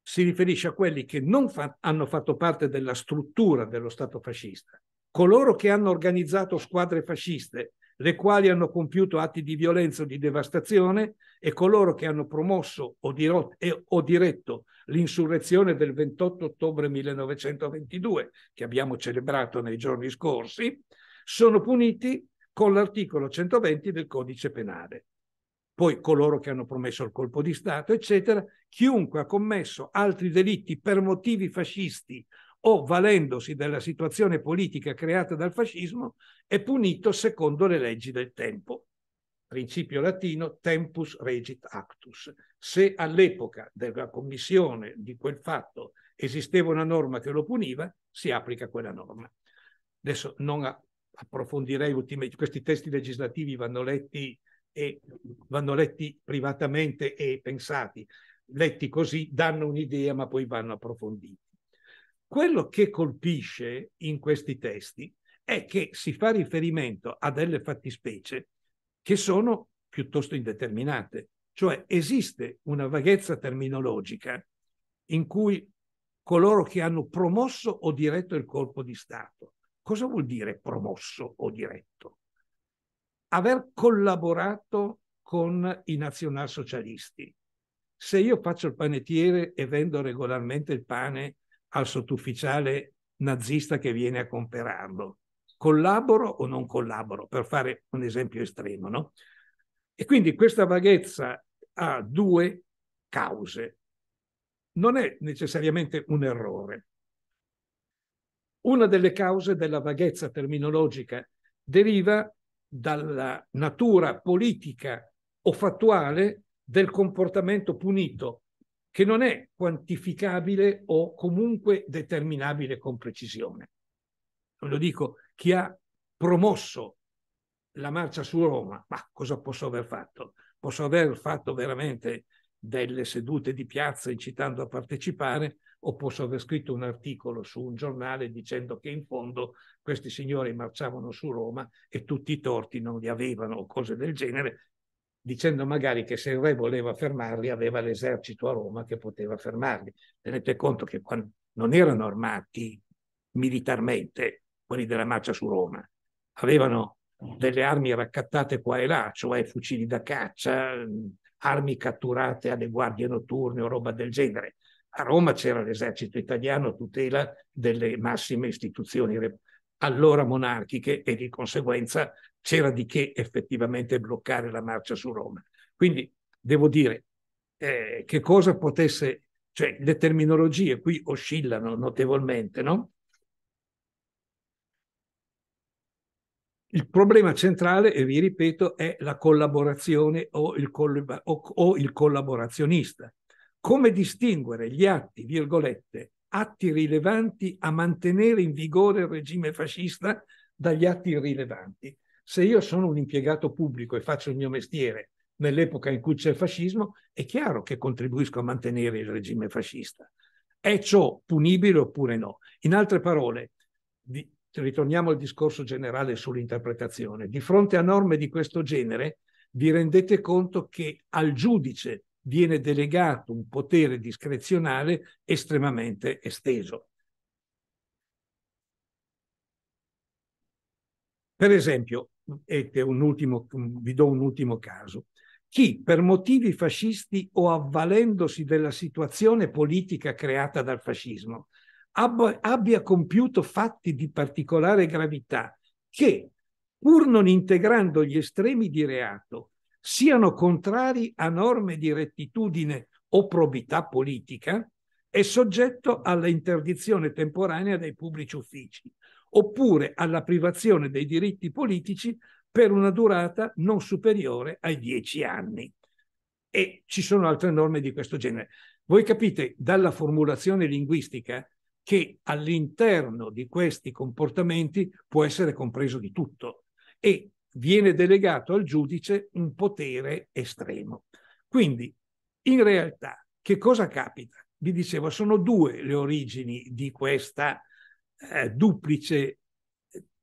Speaker 1: si riferisce a quelli che non fa, hanno fatto parte della struttura dello Stato fascista. Coloro che hanno organizzato squadre fasciste le quali hanno compiuto atti di violenza o di devastazione e coloro che hanno promosso o, dirotto, eh, o diretto l'insurrezione del 28 ottobre 1922, che abbiamo celebrato nei giorni scorsi, sono puniti con l'articolo 120 del codice penale. Poi coloro che hanno promesso il colpo di Stato, eccetera, chiunque ha commesso altri delitti per motivi fascisti o valendosi della situazione politica creata dal fascismo, è punito secondo le leggi del tempo. Principio latino tempus regit actus. Se all'epoca della commissione di quel fatto esisteva una norma che lo puniva, si applica quella norma. Adesso non approfondirei questi testi legislativi vanno letti, e, vanno letti privatamente e pensati. Letti così danno un'idea, ma poi vanno approfonditi. Quello che colpisce in questi testi è che si fa riferimento a delle fattispecie che sono piuttosto indeterminate, cioè esiste una vaghezza terminologica in cui coloro che hanno promosso o diretto il colpo di Stato. Cosa vuol dire promosso o diretto? Aver collaborato con i nazionalsocialisti. Se io faccio il panettiere e vendo regolarmente il pane al sottufficiale nazista che viene a comperarlo. Collaboro o non collaboro, per fare un esempio estremo, no? E quindi questa vaghezza ha due cause. Non è necessariamente un errore. Una delle cause della vaghezza terminologica deriva dalla natura politica o fattuale del comportamento punito che non è quantificabile o comunque determinabile con precisione. Lo dico, chi ha promosso la marcia su Roma, ma cosa posso aver fatto? Posso aver fatto veramente delle sedute di piazza incitando a partecipare o posso aver scritto un articolo su un giornale dicendo che in fondo questi signori marciavano su Roma e tutti i torti non li avevano o cose del genere dicendo magari che se il re voleva fermarli aveva l'esercito a Roma che poteva fermarli. Tenete conto che non erano armati militarmente quelli della marcia su Roma, avevano delle armi raccattate qua e là, cioè fucili da caccia, armi catturate alle guardie notturne o roba del genere. A Roma c'era l'esercito italiano a tutela delle massime istituzioni allora monarchiche e di conseguenza c'era di che effettivamente bloccare la marcia su Roma. Quindi devo dire eh, che cosa potesse, cioè le terminologie qui oscillano notevolmente, no? Il problema centrale, e vi ripeto, è la collaborazione o il, coll- o, o il collaborazionista. Come distinguere gli atti, virgolette, atti rilevanti a mantenere in vigore il regime fascista dagli atti irrilevanti? Se io sono un impiegato pubblico e faccio il mio mestiere nell'epoca in cui c'è il fascismo, è chiaro che contribuisco a mantenere il regime fascista. È ciò punibile oppure no? In altre parole, di, ritorniamo al discorso generale sull'interpretazione. Di fronte a norme di questo genere, vi rendete conto che al giudice viene delegato un potere discrezionale estremamente esteso. Per esempio, ultimo, vi do un ultimo caso. Chi per motivi fascisti o avvalendosi della situazione politica creata dal fascismo abbia compiuto fatti di particolare gravità che, pur non integrando gli estremi di reato, siano contrari a norme di rettitudine o probità politica, è soggetto alla interdizione temporanea dai pubblici uffici oppure alla privazione dei diritti politici per una durata non superiore ai dieci anni. E ci sono altre norme di questo genere. Voi capite dalla formulazione linguistica che all'interno di questi comportamenti può essere compreso di tutto e viene delegato al giudice un potere estremo. Quindi, in realtà, che cosa capita? Vi dicevo, sono due le origini di questa eh, duplice,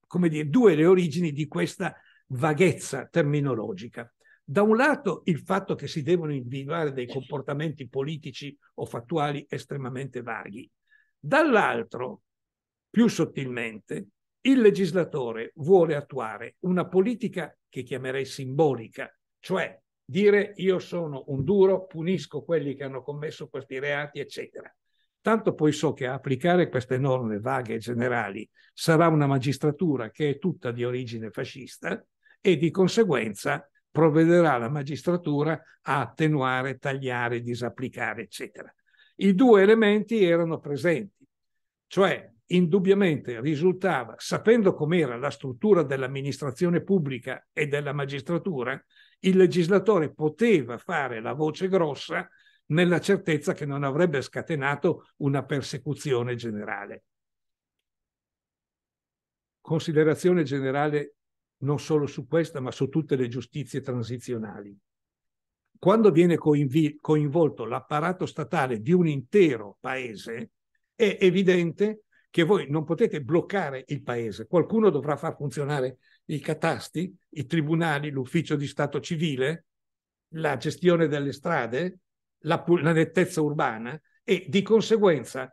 Speaker 1: come dire, due le origini di questa vaghezza terminologica. Da un lato il fatto che si devono individuare dei comportamenti politici o fattuali estremamente vaghi, dall'altro, più sottilmente, il legislatore vuole attuare una politica che chiamerei simbolica, cioè dire io sono un duro, punisco quelli che hanno commesso questi reati, eccetera. Tanto poi so che a applicare queste norme vaghe e generali sarà una magistratura che è tutta di origine fascista e di conseguenza provvederà la magistratura a attenuare, tagliare, disapplicare, eccetera. I due elementi erano presenti, cioè indubbiamente risultava, sapendo com'era la struttura dell'amministrazione pubblica e della magistratura, il legislatore poteva fare la voce grossa nella certezza che non avrebbe scatenato una persecuzione generale. Considerazione generale non solo su questa, ma su tutte le giustizie transizionali. Quando viene coinvolto l'apparato statale di un intero paese, è evidente che voi non potete bloccare il paese. Qualcuno dovrà far funzionare i catasti, i tribunali, l'ufficio di Stato civile, la gestione delle strade, la, la nettezza urbana e di conseguenza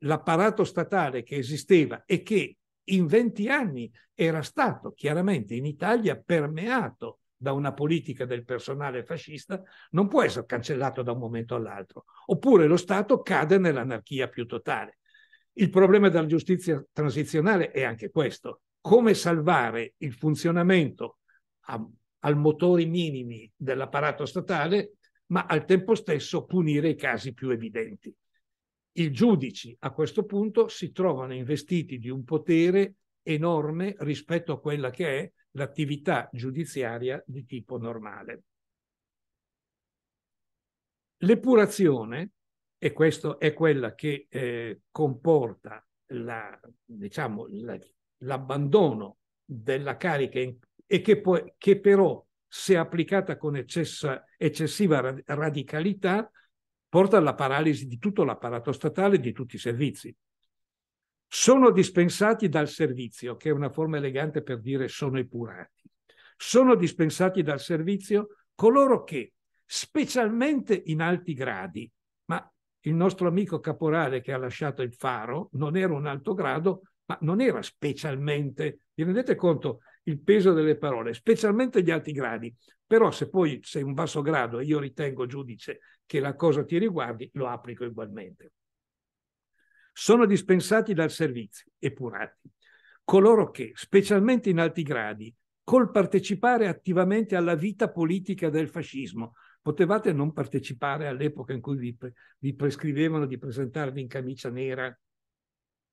Speaker 1: l'apparato statale che esisteva e che in 20 anni era stato chiaramente in Italia permeato da una politica del personale fascista, non può essere cancellato da un momento all'altro, oppure lo Stato cade nell'anarchia più totale. Il problema della giustizia transizionale è anche questo, come salvare il funzionamento a, al motori minimi dell'apparato statale ma al tempo stesso punire i casi più evidenti. I giudici a questo punto si trovano investiti di un potere enorme rispetto a quella che è l'attività giudiziaria di tipo normale. L'epurazione, e questo è quella che eh, comporta la, diciamo, la, l'abbandono della carica in, e che, poi, che però se applicata con eccessa, eccessiva radicalità, porta alla paralisi di tutto l'apparato statale e di tutti i servizi. Sono dispensati dal servizio, che è una forma elegante per dire sono epurati. Sono dispensati dal servizio coloro che, specialmente in alti gradi, ma il nostro amico caporale che ha lasciato il faro non era un alto grado, ma non era specialmente, vi rendete conto, il peso delle parole, specialmente gli alti gradi. Però se poi sei un basso grado e io ritengo giudice che la cosa ti riguardi, lo applico ugualmente. Sono dispensati dal servizio e purati coloro che, specialmente in alti gradi, col partecipare attivamente alla vita politica del fascismo, potevate non partecipare all'epoca in cui vi, pre- vi prescrivevano di presentarvi in camicia nera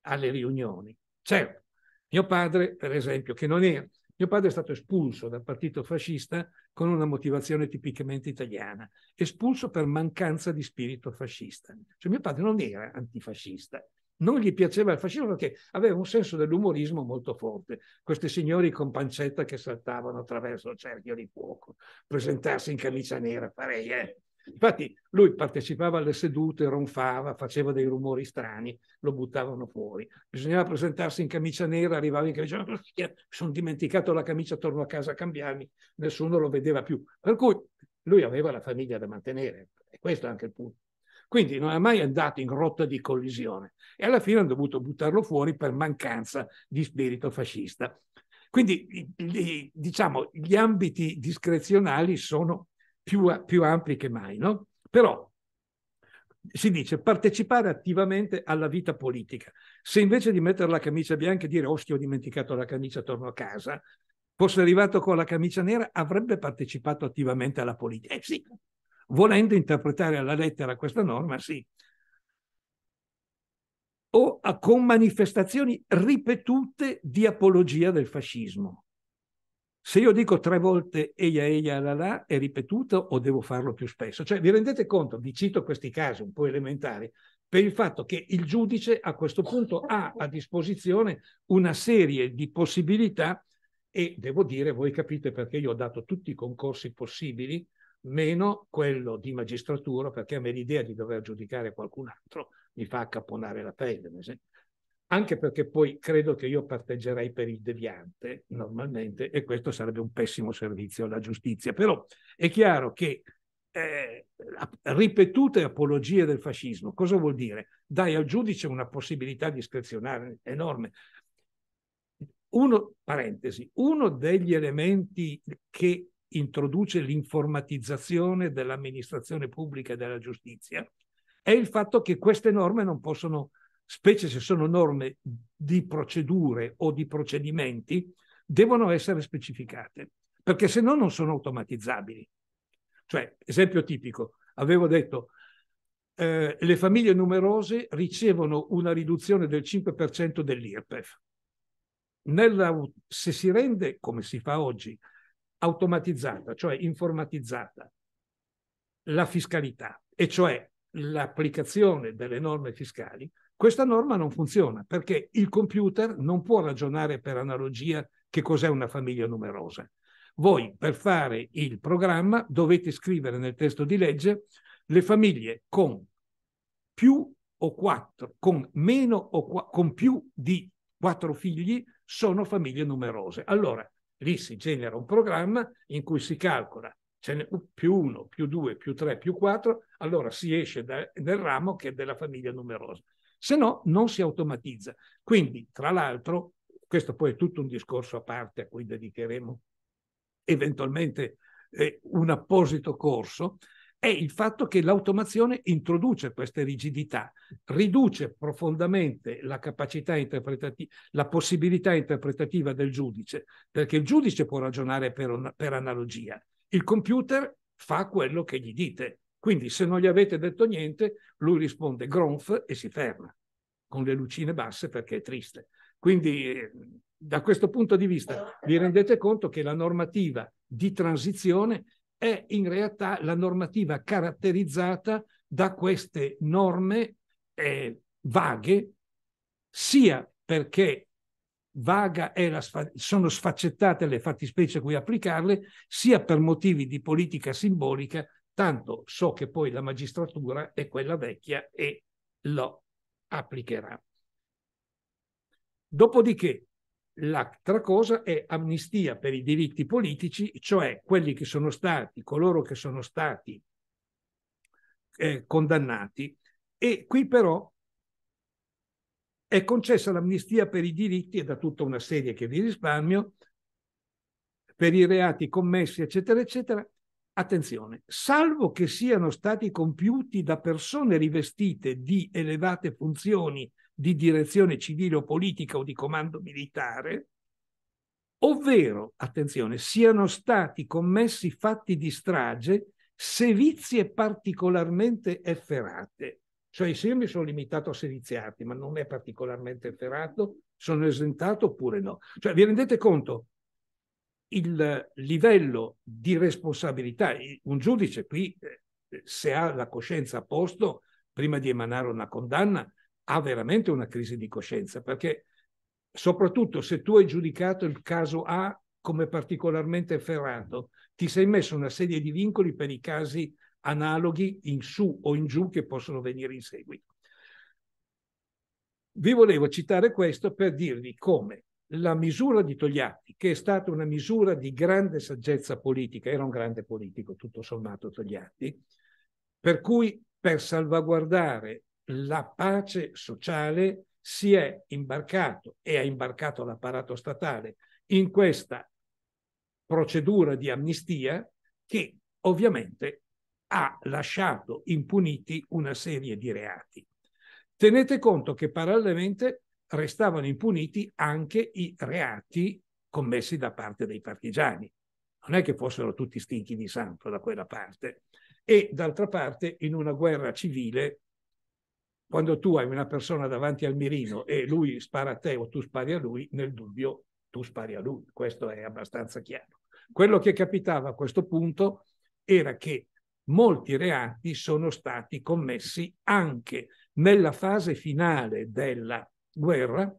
Speaker 1: alle riunioni. Certo, mio padre, per esempio, che non era mio padre è stato espulso dal partito fascista con una motivazione tipicamente italiana, espulso per mancanza di spirito fascista. Cioè mio padre non era antifascista, non gli piaceva il fascismo perché aveva un senso dell'umorismo molto forte. Questi signori con pancetta che saltavano attraverso il cerchio di fuoco, presentarsi in camicia nera, farei, eh, Infatti lui partecipava alle sedute, ronfava, faceva dei rumori strani, lo buttavano fuori. Bisognava presentarsi in camicia nera, arrivava in camicia nera, sono dimenticato la camicia, torno a casa a cambiarmi, nessuno lo vedeva più. Per cui lui aveva la famiglia da mantenere, e questo è anche il punto. Quindi non è mai andato in rotta di collisione e alla fine hanno dovuto buttarlo fuori per mancanza di spirito fascista. Quindi diciamo, gli ambiti discrezionali sono più, più ampi che mai, no? Però si dice partecipare attivamente alla vita politica. Se invece di mettere la camicia bianca e dire ostia oh, ho dimenticato la camicia, torno a casa, fosse arrivato con la camicia nera, avrebbe partecipato attivamente alla politica. Eh sì, volendo interpretare alla lettera questa norma, sì. O a, con manifestazioni ripetute di apologia del fascismo. Se io dico tre volte eia eia la la, è ripetuto o devo farlo più spesso? Cioè vi rendete conto, vi cito questi casi un po' elementari, per il fatto che il giudice a questo punto ha a disposizione una serie di possibilità e devo dire, voi capite perché io ho dato tutti i concorsi possibili, meno quello di magistratura, perché a me l'idea di dover giudicare qualcun altro mi fa accapponare la pelle. Esempio anche perché poi credo che io parteggerei per il deviante normalmente e questo sarebbe un pessimo servizio alla giustizia. Però è chiaro che eh, ripetute apologie del fascismo, cosa vuol dire? Dai al giudice una possibilità discrezionale enorme. Uno, parentesi, uno degli elementi che introduce l'informatizzazione dell'amministrazione pubblica e della giustizia è il fatto che queste norme non possono specie se sono norme di procedure o di procedimenti, devono essere specificate, perché se no non sono automatizzabili. Cioè, esempio tipico, avevo detto, eh, le famiglie numerose ricevono una riduzione del 5% dell'IRPEF. Nella, se si rende, come si fa oggi, automatizzata, cioè informatizzata, la fiscalità, e cioè l'applicazione delle norme fiscali, questa norma non funziona perché il computer non può ragionare per analogia che cos'è una famiglia numerosa. Voi per fare il programma dovete scrivere nel testo di legge le famiglie con più o quattro, con meno o qu- con più di quattro figli sono famiglie numerose. Allora, lì si genera un programma in cui si calcola ce n'è più uno, più due, più tre, più quattro, allora si esce da, nel ramo che è della famiglia numerosa se no non si automatizza. Quindi, tra l'altro, questo poi è tutto un discorso a parte a cui dedicheremo eventualmente eh, un apposito corso, è il fatto che l'automazione introduce queste rigidità, riduce profondamente la capacità interpretativa, la possibilità interpretativa del giudice, perché il giudice può ragionare per, una, per analogia, il computer fa quello che gli dite. Quindi se non gli avete detto niente, lui risponde gronf e si ferma con le lucine basse perché è triste. Quindi eh, da questo punto di vista vi rendete conto che la normativa di transizione è in realtà la normativa caratterizzata da queste norme eh, vaghe, sia perché vaga è la, sono sfaccettate le fattispecie a cui applicarle, sia per motivi di politica simbolica tanto so che poi la magistratura è quella vecchia e lo applicherà. Dopodiché, l'altra cosa è amnistia per i diritti politici, cioè quelli che sono stati, coloro che sono stati eh, condannati. E qui però è concessa l'amnistia per i diritti, e da tutta una serie che vi risparmio, per i reati commessi, eccetera, eccetera, Attenzione, salvo che siano stati compiuti da persone rivestite di elevate funzioni di direzione civile o politica o di comando militare, ovvero, attenzione, siano stati commessi fatti di strage sevizie particolarmente efferate. Cioè i semi sono limitati a seviziati, ma non è particolarmente efferato, sono esentato oppure no. Cioè vi rendete conto? il livello di responsabilità, un giudice qui, eh, se ha la coscienza a posto, prima di emanare una condanna, ha veramente una crisi di coscienza, perché soprattutto se tu hai giudicato il caso A come particolarmente ferrato, ti sei messo una serie di vincoli per i casi analoghi in su o in giù che possono venire in seguito. Vi volevo citare questo per dirvi come la misura di Togliatti, che è stata una misura di grande saggezza politica, era un grande politico tutto sommato Togliatti, per cui per salvaguardare la pace sociale si è imbarcato e ha imbarcato l'apparato statale in questa procedura di amnistia che ovviamente ha lasciato impuniti una serie di reati. Tenete conto che parallelamente restavano impuniti anche i reati commessi da parte dei partigiani. Non è che fossero tutti stinchi di santo da quella parte. E d'altra parte, in una guerra civile, quando tu hai una persona davanti al mirino e lui spara a te o tu spari a lui, nel dubbio tu spari a lui. Questo è abbastanza chiaro. Quello che capitava a questo punto era che molti reati sono stati commessi anche nella fase finale della guerra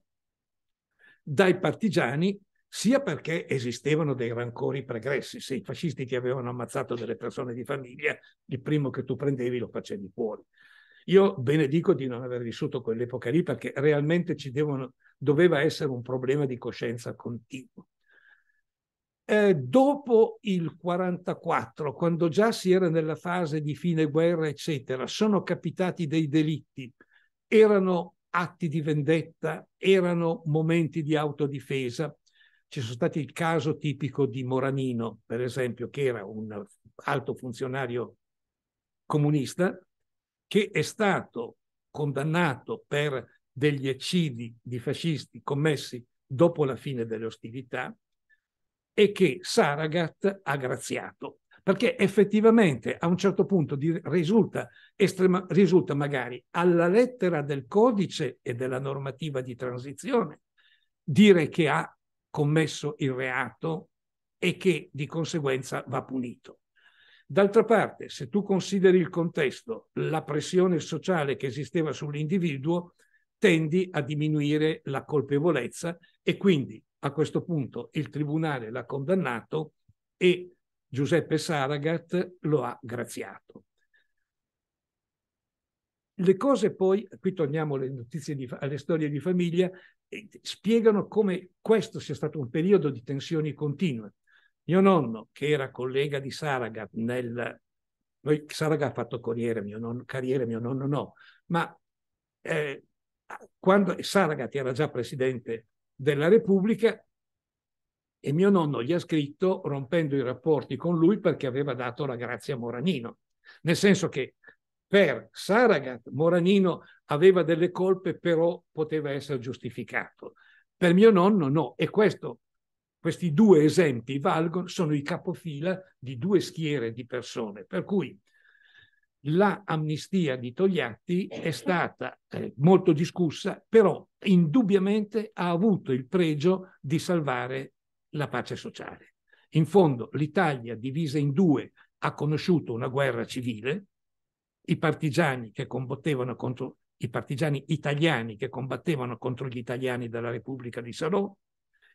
Speaker 1: dai partigiani sia perché esistevano dei rancori pregressi, se i fascisti ti avevano ammazzato delle persone di famiglia, il primo che tu prendevi lo facevi fuori. Io benedico di non aver vissuto quell'epoca lì perché realmente ci devono, doveva essere un problema di coscienza continuo. Eh, dopo il 44, quando già si era nella fase di fine guerra, eccetera, sono capitati dei delitti. Erano atti di vendetta, erano momenti di autodifesa. Ci sono stati il caso tipico di Moranino, per esempio, che era un alto funzionario comunista, che è stato condannato per degli eccidi di fascisti commessi dopo la fine delle ostilità e che Saragat ha graziato perché effettivamente a un certo punto risulta, estrema, risulta magari alla lettera del codice e della normativa di transizione dire che ha commesso il reato e che di conseguenza va punito. D'altra parte, se tu consideri il contesto, la pressione sociale che esisteva sull'individuo, tendi a diminuire la colpevolezza e quindi a questo punto il tribunale l'ha condannato e Giuseppe Saragat lo ha graziato. Le cose poi, qui torniamo alle notizie, di, alle storie di famiglia, eh, spiegano come questo sia stato un periodo di tensioni continue. Mio nonno, che era collega di Saragat nel... Noi, Saragat ha fatto corriere, mio nonno, carriere, mio nonno no, ma eh, quando Saragat era già presidente della Repubblica, e mio nonno gli ha scritto rompendo i rapporti con lui perché aveva dato la grazia a Moranino, nel senso che per Saragat Moranino aveva delle colpe, però poteva essere giustificato. Per mio nonno no, e questo, questi due esempi valgono, sono i capofila di due schiere di persone, per cui la di Togliatti è stata eh, molto discussa, però indubbiamente ha avuto il pregio di salvare la pace sociale. In fondo l'Italia divisa in due ha conosciuto una guerra civile, i partigiani che combattevano contro i partigiani italiani che combattevano contro gli italiani della Repubblica di Salò,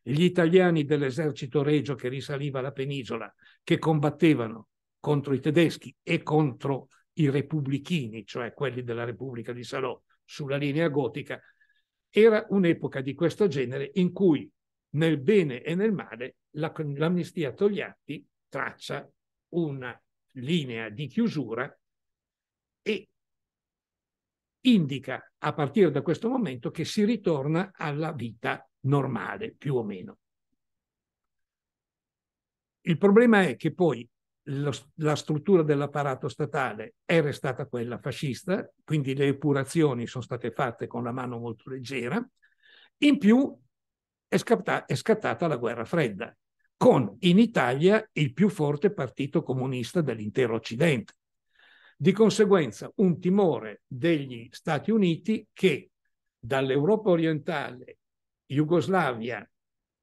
Speaker 1: gli italiani dell'esercito regio che risaliva la penisola, che combattevano contro i tedeschi e contro i repubblichini, cioè quelli della Repubblica di Salò, sulla linea gotica, era un'epoca di questo genere in cui nel bene e nel male, l'amnistia Togliatti traccia una linea di chiusura e indica a partire da questo momento che si ritorna alla vita normale, più o meno. Il problema è che poi lo, la struttura dell'apparato statale è restata quella fascista, quindi le epurazioni sono state fatte con la mano molto leggera. In più è, scatta, è scattata la guerra fredda, con in Italia il più forte partito comunista dell'intero Occidente. Di conseguenza, un timore degli Stati Uniti che dall'Europa orientale, Jugoslavia,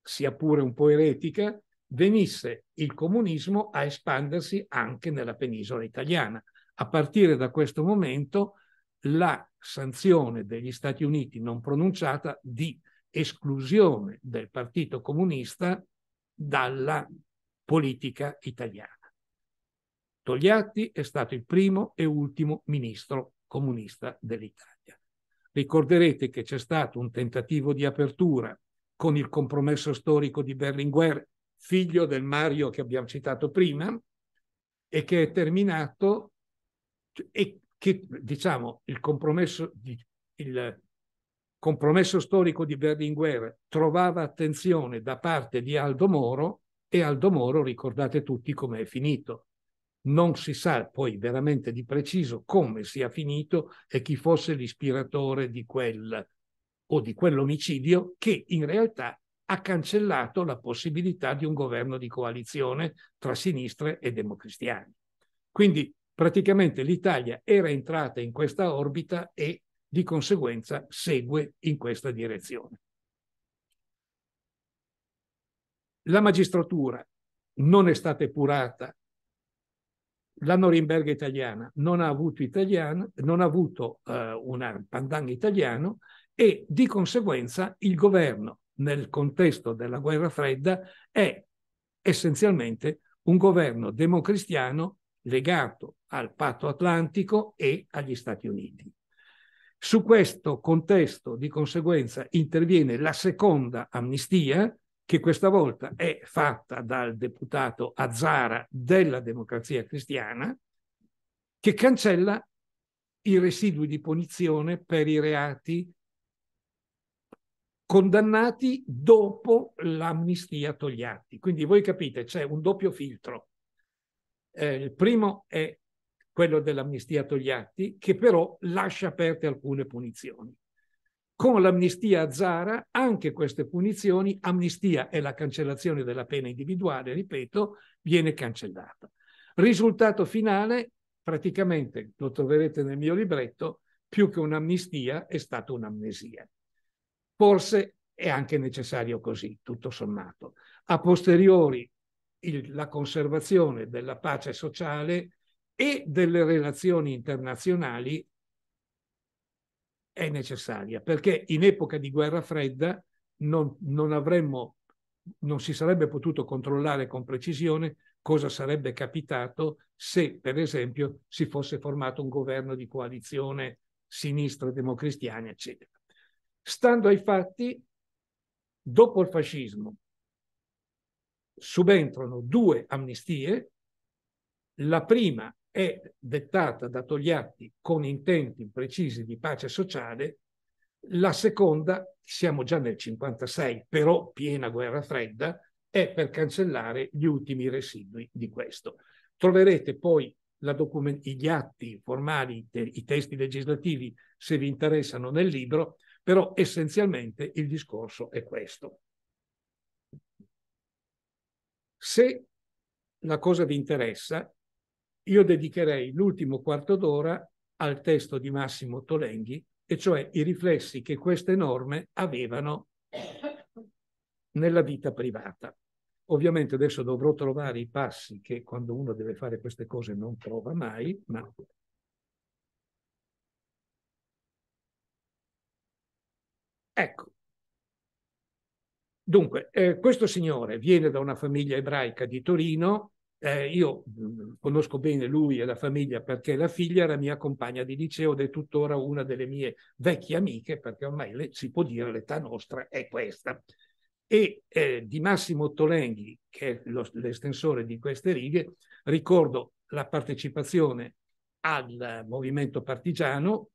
Speaker 1: sia pure un po' eretica, venisse il comunismo a espandersi anche nella penisola italiana. A partire da questo momento la sanzione degli Stati Uniti non pronunciata di esclusione del Partito Comunista dalla politica italiana. Togliatti è stato il primo e ultimo ministro comunista dell'Italia. Ricorderete che c'è stato un tentativo di apertura con il compromesso storico di Berlinguer, figlio del Mario che abbiamo citato prima, e che è terminato e che diciamo il compromesso di, il, compromesso storico di Berlinguer trovava attenzione da parte di Aldo Moro e Aldo Moro ricordate tutti come è finito. Non si sa poi veramente di preciso come sia finito e chi fosse l'ispiratore di quel o di quell'omicidio che in realtà ha cancellato la possibilità di un governo di coalizione tra sinistre e democristiani. Quindi praticamente l'Italia era entrata in questa orbita e di conseguenza segue in questa direzione. La magistratura non è stata epurata, la Norimberga italiana non ha avuto, italiana, non ha avuto eh, un pandan italiano e di conseguenza il governo nel contesto della guerra fredda è essenzialmente un governo democristiano legato al patto atlantico e agli Stati Uniti. Su questo contesto di conseguenza interviene la seconda amnistia, che questa volta è fatta dal deputato Azzara della Democrazia Cristiana, che cancella i residui di punizione per i reati condannati dopo l'amnistia Togliatti. Quindi voi capite, c'è un doppio filtro. Eh, il primo è quello dell'amnistia Togliatti, che però lascia aperte alcune punizioni. Con l'amnistia Zara, anche queste punizioni, amnistia e la cancellazione della pena individuale, ripeto, viene cancellata. Risultato finale, praticamente, lo troverete nel mio libretto, più che un'amnistia è stata un'amnesia. Forse è anche necessario così, tutto sommato. A posteriori, il, la conservazione della pace sociale e delle relazioni internazionali è necessaria, perché in epoca di guerra fredda non, non, avremmo, non si sarebbe potuto controllare con precisione cosa sarebbe capitato se, per esempio, si fosse formato un governo di coalizione sinistra democristiana, eccetera. Stando ai fatti, dopo il fascismo subentrano due amnistie, la prima è dettata da Togliatti con intenti precisi di pace sociale, la seconda, siamo già nel 1956, però piena guerra fredda, è per cancellare gli ultimi residui di questo. Troverete poi gli atti formali, te i testi legislativi, se vi interessano nel libro, però essenzialmente il discorso è questo. Se la cosa vi interessa, io dedicherei l'ultimo quarto d'ora al testo di Massimo Tolenghi, e cioè i riflessi che queste norme avevano nella vita privata. Ovviamente adesso dovrò trovare i passi che quando uno deve fare queste cose non trova mai, ma ecco. Dunque, eh, questo signore viene da una famiglia ebraica di Torino, eh, io mm, conosco bene lui e la famiglia perché la figlia era mia compagna di liceo ed è tuttora una delle mie vecchie amiche, perché ormai le, si può dire l'età nostra è questa. E eh, di Massimo Tolenghi, che è lo, l'estensore di queste righe, ricordo la partecipazione al movimento partigiano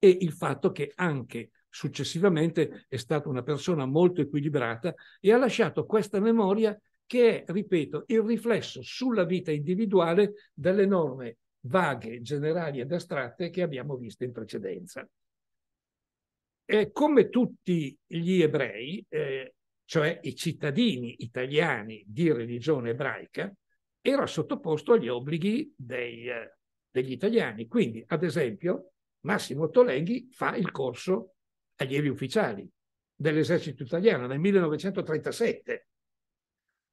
Speaker 1: e il fatto che anche successivamente è stata una persona molto equilibrata e ha lasciato questa memoria che è, ripeto, il riflesso sulla vita individuale delle norme vaghe, generali ed astratte che abbiamo visto in precedenza. E come tutti gli ebrei, eh, cioè i cittadini italiani di religione ebraica, era sottoposto agli obblighi dei, eh, degli italiani. Quindi, ad esempio, Massimo Tolenghi fa il corso allievi ufficiali dell'esercito italiano nel 1937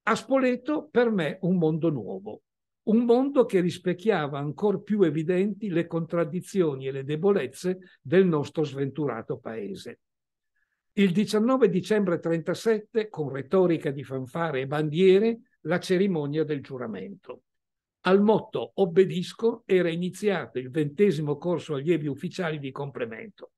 Speaker 1: a Spoleto per me un mondo nuovo, un mondo che rispecchiava ancor più evidenti le contraddizioni e le debolezze del nostro sventurato paese. Il 19 dicembre 1937, con retorica di fanfare e bandiere, la cerimonia del giuramento. Al motto Obbedisco era iniziato il ventesimo corso allievi ufficiali di complemento.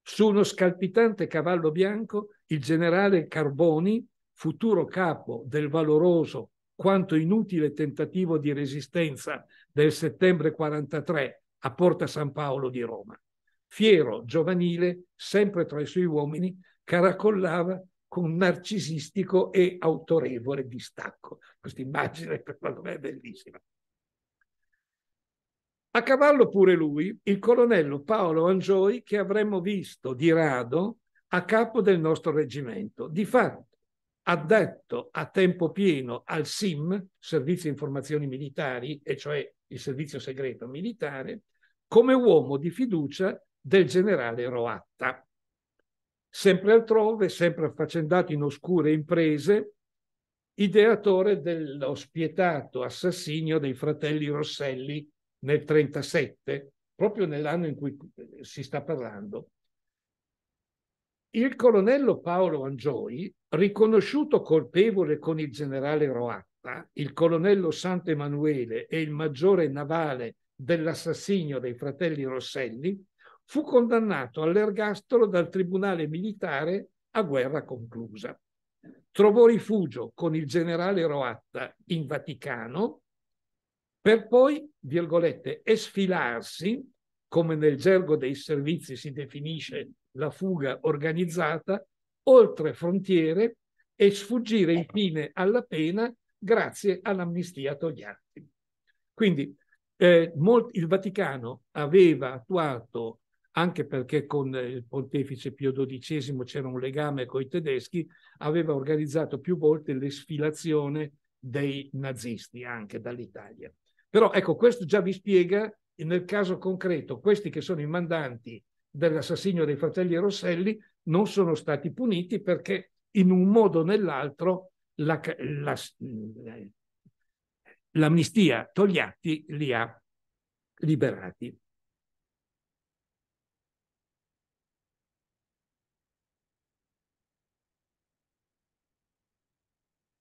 Speaker 1: Su uno scalpitante cavallo bianco, il generale Carboni futuro capo del valoroso quanto inutile tentativo di resistenza del settembre 43 a Porta San Paolo di Roma. Fiero, giovanile, sempre tra i suoi uomini, caracollava con narcisistico e autorevole distacco. Questa immagine per me è bellissima. A cavallo pure lui, il colonnello Paolo Angioi, che avremmo visto di rado a capo del nostro reggimento. Di fatto, addetto a tempo pieno al SIM, Servizio Informazioni Militari, e cioè il servizio segreto militare, come uomo di fiducia del generale Roatta. Sempre altrove, sempre affaccendato in oscure imprese, ideatore dello spietato assassinio dei fratelli Rosselli nel 1937, proprio nell'anno in cui si sta parlando, il colonnello Paolo Angioi, riconosciuto colpevole con il generale Roatta, il colonnello Santo Emanuele e il maggiore navale dell'assassinio dei fratelli Rosselli, fu condannato all'ergastolo dal tribunale militare a guerra conclusa. Trovò rifugio con il generale Roatta in Vaticano per poi, virgolette, esfilarsi, come nel gergo dei servizi si definisce la fuga organizzata oltre frontiere e sfuggire infine alla pena grazie all'amnistia Togliatti. Quindi eh, il Vaticano aveva attuato, anche perché con eh, il pontefice Pio XII c'era un legame con i tedeschi, aveva organizzato più volte l'esfilazione dei nazisti anche dall'Italia. Però ecco, questo già vi spiega nel caso concreto, questi che sono i mandanti dell'assassinio dei fratelli Rosselli non sono stati puniti perché in un modo o nell'altro la, la, eh, l'amnistia Togliatti li ha liberati.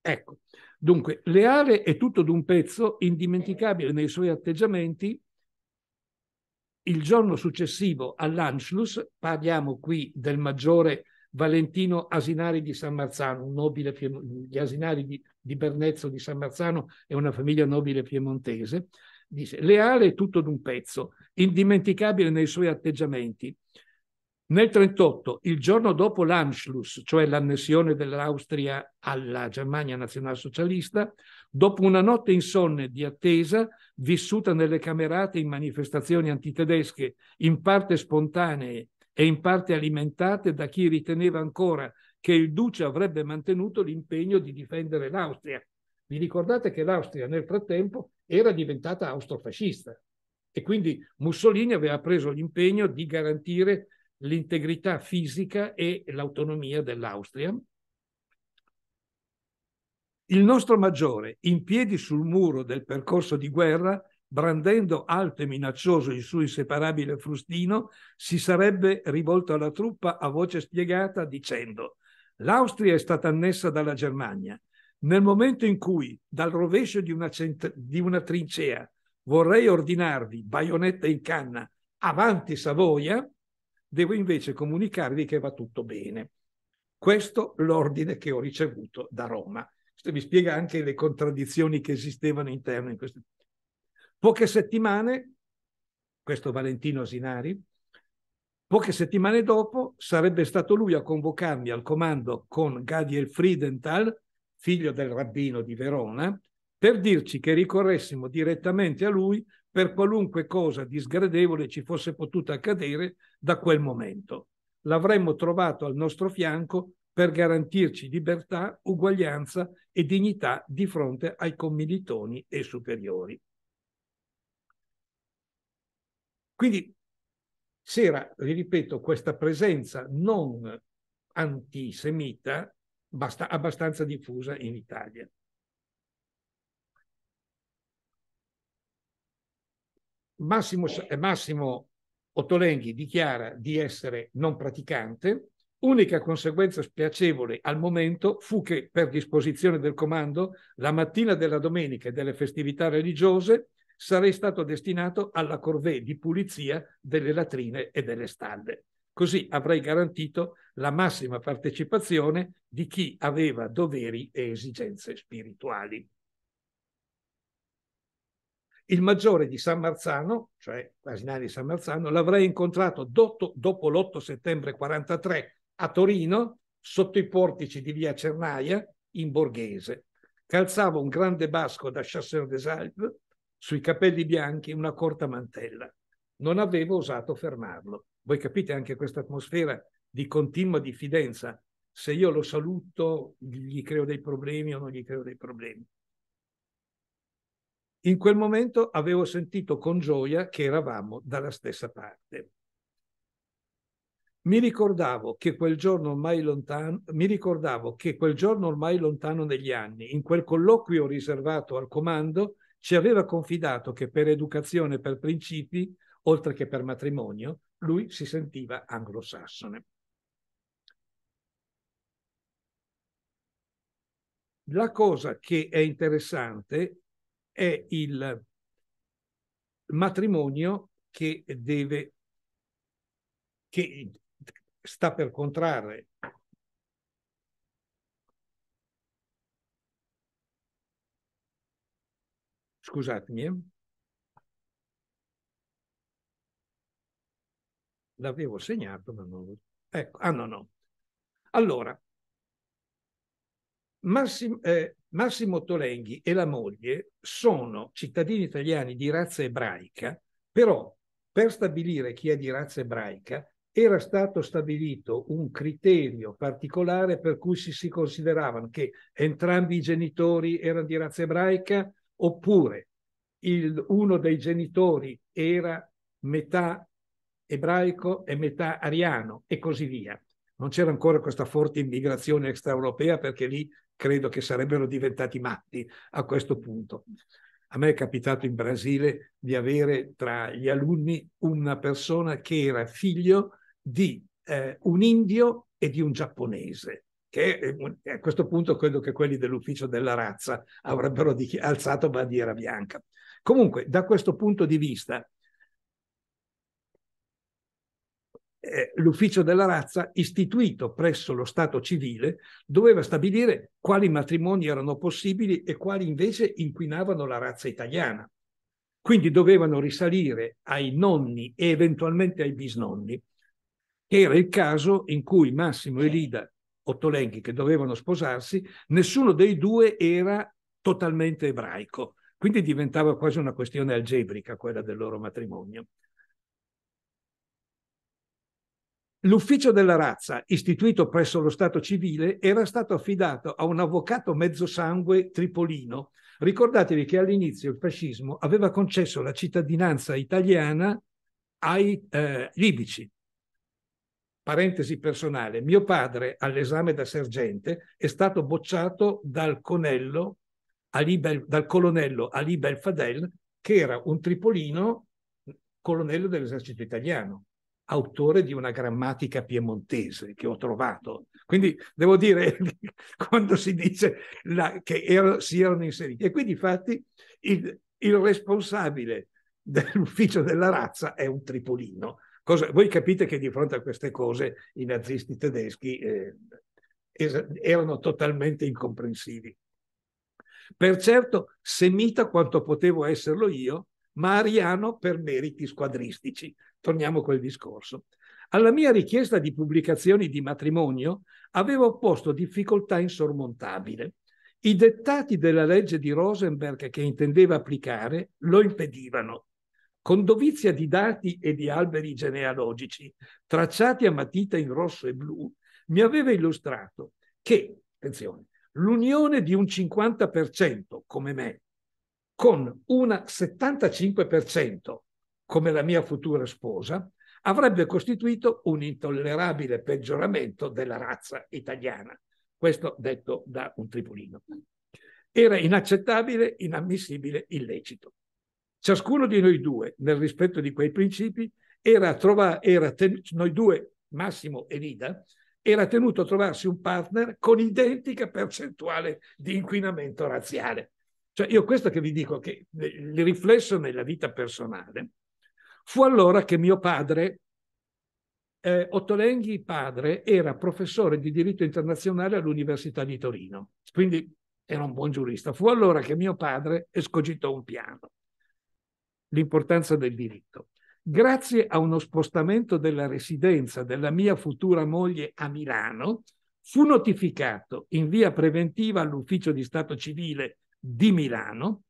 Speaker 1: Ecco, dunque, Leale è tutto d'un pezzo, indimenticabile nei suoi atteggiamenti, il giorno successivo all'Anschluss parliamo qui del maggiore Valentino Asinari di San Marzano, un nobile gli Asinari di, di Bernezzo di San Marzano è una famiglia nobile piemontese. Dice, leale tutto d'un pezzo, indimenticabile nei suoi atteggiamenti, nel 1938, il giorno dopo l'Anschluss, cioè l'annessione dell'Austria alla Germania nazionalsocialista, dopo una notte insonne di attesa, vissuta nelle camerate in manifestazioni antitedesche, in parte spontanee e in parte alimentate da chi riteneva ancora che il Duce avrebbe mantenuto l'impegno di difendere l'Austria. Vi ricordate che l'Austria nel frattempo era diventata austrofascista e quindi Mussolini aveva preso l'impegno di garantire l'integrità fisica e l'autonomia dell'Austria. Il nostro maggiore, in piedi sul muro del percorso di guerra, brandendo alto e minaccioso il suo inseparabile frustino, si sarebbe rivolto alla truppa a voce spiegata dicendo «L'Austria è stata annessa dalla Germania. Nel momento in cui, dal rovescio di una, cent- di una trincea, vorrei ordinarvi, baionetta in canna, avanti Savoia», devo invece comunicarvi che va tutto bene. Questo l'ordine che ho ricevuto da Roma. Questo mi spiega anche le contraddizioni che esistevano interne in queste. Poche settimane, questo Valentino Asinari, poche settimane dopo sarebbe stato lui a convocarmi al comando con Gadiel Friedenthal, figlio del rabbino di Verona, per dirci che ricorressimo direttamente a lui per qualunque cosa disgradevole ci fosse potuta accadere da quel momento. L'avremmo trovato al nostro fianco per garantirci libertà, uguaglianza e dignità di fronte ai commilitoni e superiori. Quindi c'era, vi ripeto, questa presenza non antisemita abbast- abbastanza diffusa in Italia. Massimo, eh, Massimo Ottolenghi dichiara di essere non praticante. Unica conseguenza spiacevole al momento fu che, per disposizione del comando, la mattina della domenica e delle festività religiose sarei stato destinato alla corvée di pulizia delle latrine e delle stalle. Così avrei garantito la massima partecipazione di chi aveva doveri e esigenze spirituali. Il maggiore di San Marzano, cioè Casinari di San Marzano, l'avrei incontrato dotto, dopo l'8 settembre 43 a Torino, sotto i portici di via Cernaia, in borghese. Calzava un grande basco da chasseur des Alpes, sui capelli bianchi una corta mantella. Non avevo osato fermarlo. Voi capite anche questa atmosfera di continua diffidenza. Se io lo saluto, gli creo dei problemi o non gli creo dei problemi. In quel momento avevo sentito con gioia che eravamo dalla stessa parte. Mi ricordavo, che quel giorno ormai lontano, mi ricordavo che quel giorno ormai lontano negli anni, in quel colloquio riservato al comando, ci aveva confidato che per educazione e per principi, oltre che per matrimonio, lui si sentiva anglosassone. La cosa che è interessante è il matrimonio che deve, che sta per contrarre. Scusatemi. Eh. L'avevo segnato, ma non lo... Ecco, ah no, no. Allora, massimo eh, Massimo Tolenghi e la moglie sono cittadini italiani di razza ebraica, però per stabilire chi è di razza ebraica era stato stabilito un criterio particolare per cui si, si consideravano che entrambi i genitori erano di razza ebraica oppure il, uno dei genitori era metà ebraico e metà ariano e così via. Non c'era ancora questa forte immigrazione extraeuropea perché lì credo che sarebbero diventati matti a questo punto. A me è capitato in Brasile di avere tra gli alunni una persona che era figlio di eh, un indio e di un giapponese, che eh, a questo punto credo che quelli dell'ufficio della razza avrebbero alzato bandiera bianca. Comunque, da questo punto di vista, Eh, l'ufficio della razza, istituito presso lo Stato civile, doveva stabilire quali matrimoni erano possibili e quali invece inquinavano la razza italiana. Quindi dovevano risalire ai nonni e eventualmente ai bisnonni, che era il caso in cui Massimo e Lida Ottolenghi, che dovevano sposarsi, nessuno dei due era totalmente ebraico. Quindi diventava quasi una questione algebrica quella del loro matrimonio. L'ufficio della razza, istituito presso lo Stato civile, era stato affidato a un avvocato mezzosangue tripolino. Ricordatevi che all'inizio il fascismo aveva concesso la cittadinanza italiana ai eh, libici. Parentesi personale, mio padre all'esame da sergente è stato bocciato dal, conello, Bel, dal colonnello Ali Belfadel, che era un tripolino colonnello dell'esercito italiano autore di una grammatica piemontese che ho trovato. Quindi devo dire, quando si dice la, che era, si erano inseriti, e quindi infatti il, il responsabile dell'ufficio della razza è un tripolino. Cosa, voi capite che di fronte a queste cose i nazisti tedeschi eh, erano totalmente incomprensivi. Per certo, semita quanto potevo esserlo io, ma ariano per meriti squadristici. Torniamo a quel discorso. Alla mia richiesta di pubblicazioni di matrimonio avevo posto difficoltà insormontabile. I dettati della legge di Rosenberg che intendeva applicare lo impedivano. Con dovizia di dati e di alberi genealogici, tracciati a matita in rosso e blu, mi aveva illustrato che, attenzione, l'unione di un 50% come me con una 75% come la mia futura sposa, avrebbe costituito un intollerabile peggioramento della razza italiana. Questo detto da un tripolino. Era inaccettabile, inammissibile, illecito. Ciascuno di noi due, nel rispetto di quei principi, era, trova, era ten, noi due, Massimo e Nida, era tenuto a trovarsi un partner con identica percentuale di inquinamento razziale. Cioè io questo che vi dico, che il riflesso nella vita personale, fu allora che mio padre, eh, Ottolenghi padre, era professore di diritto internazionale all'Università di Torino, quindi era un buon giurista. Fu allora che mio padre escogitò un piano, l'importanza del diritto. Grazie a uno spostamento della residenza della mia futura moglie a Milano, fu notificato in via preventiva all'ufficio di Stato civile di Milano,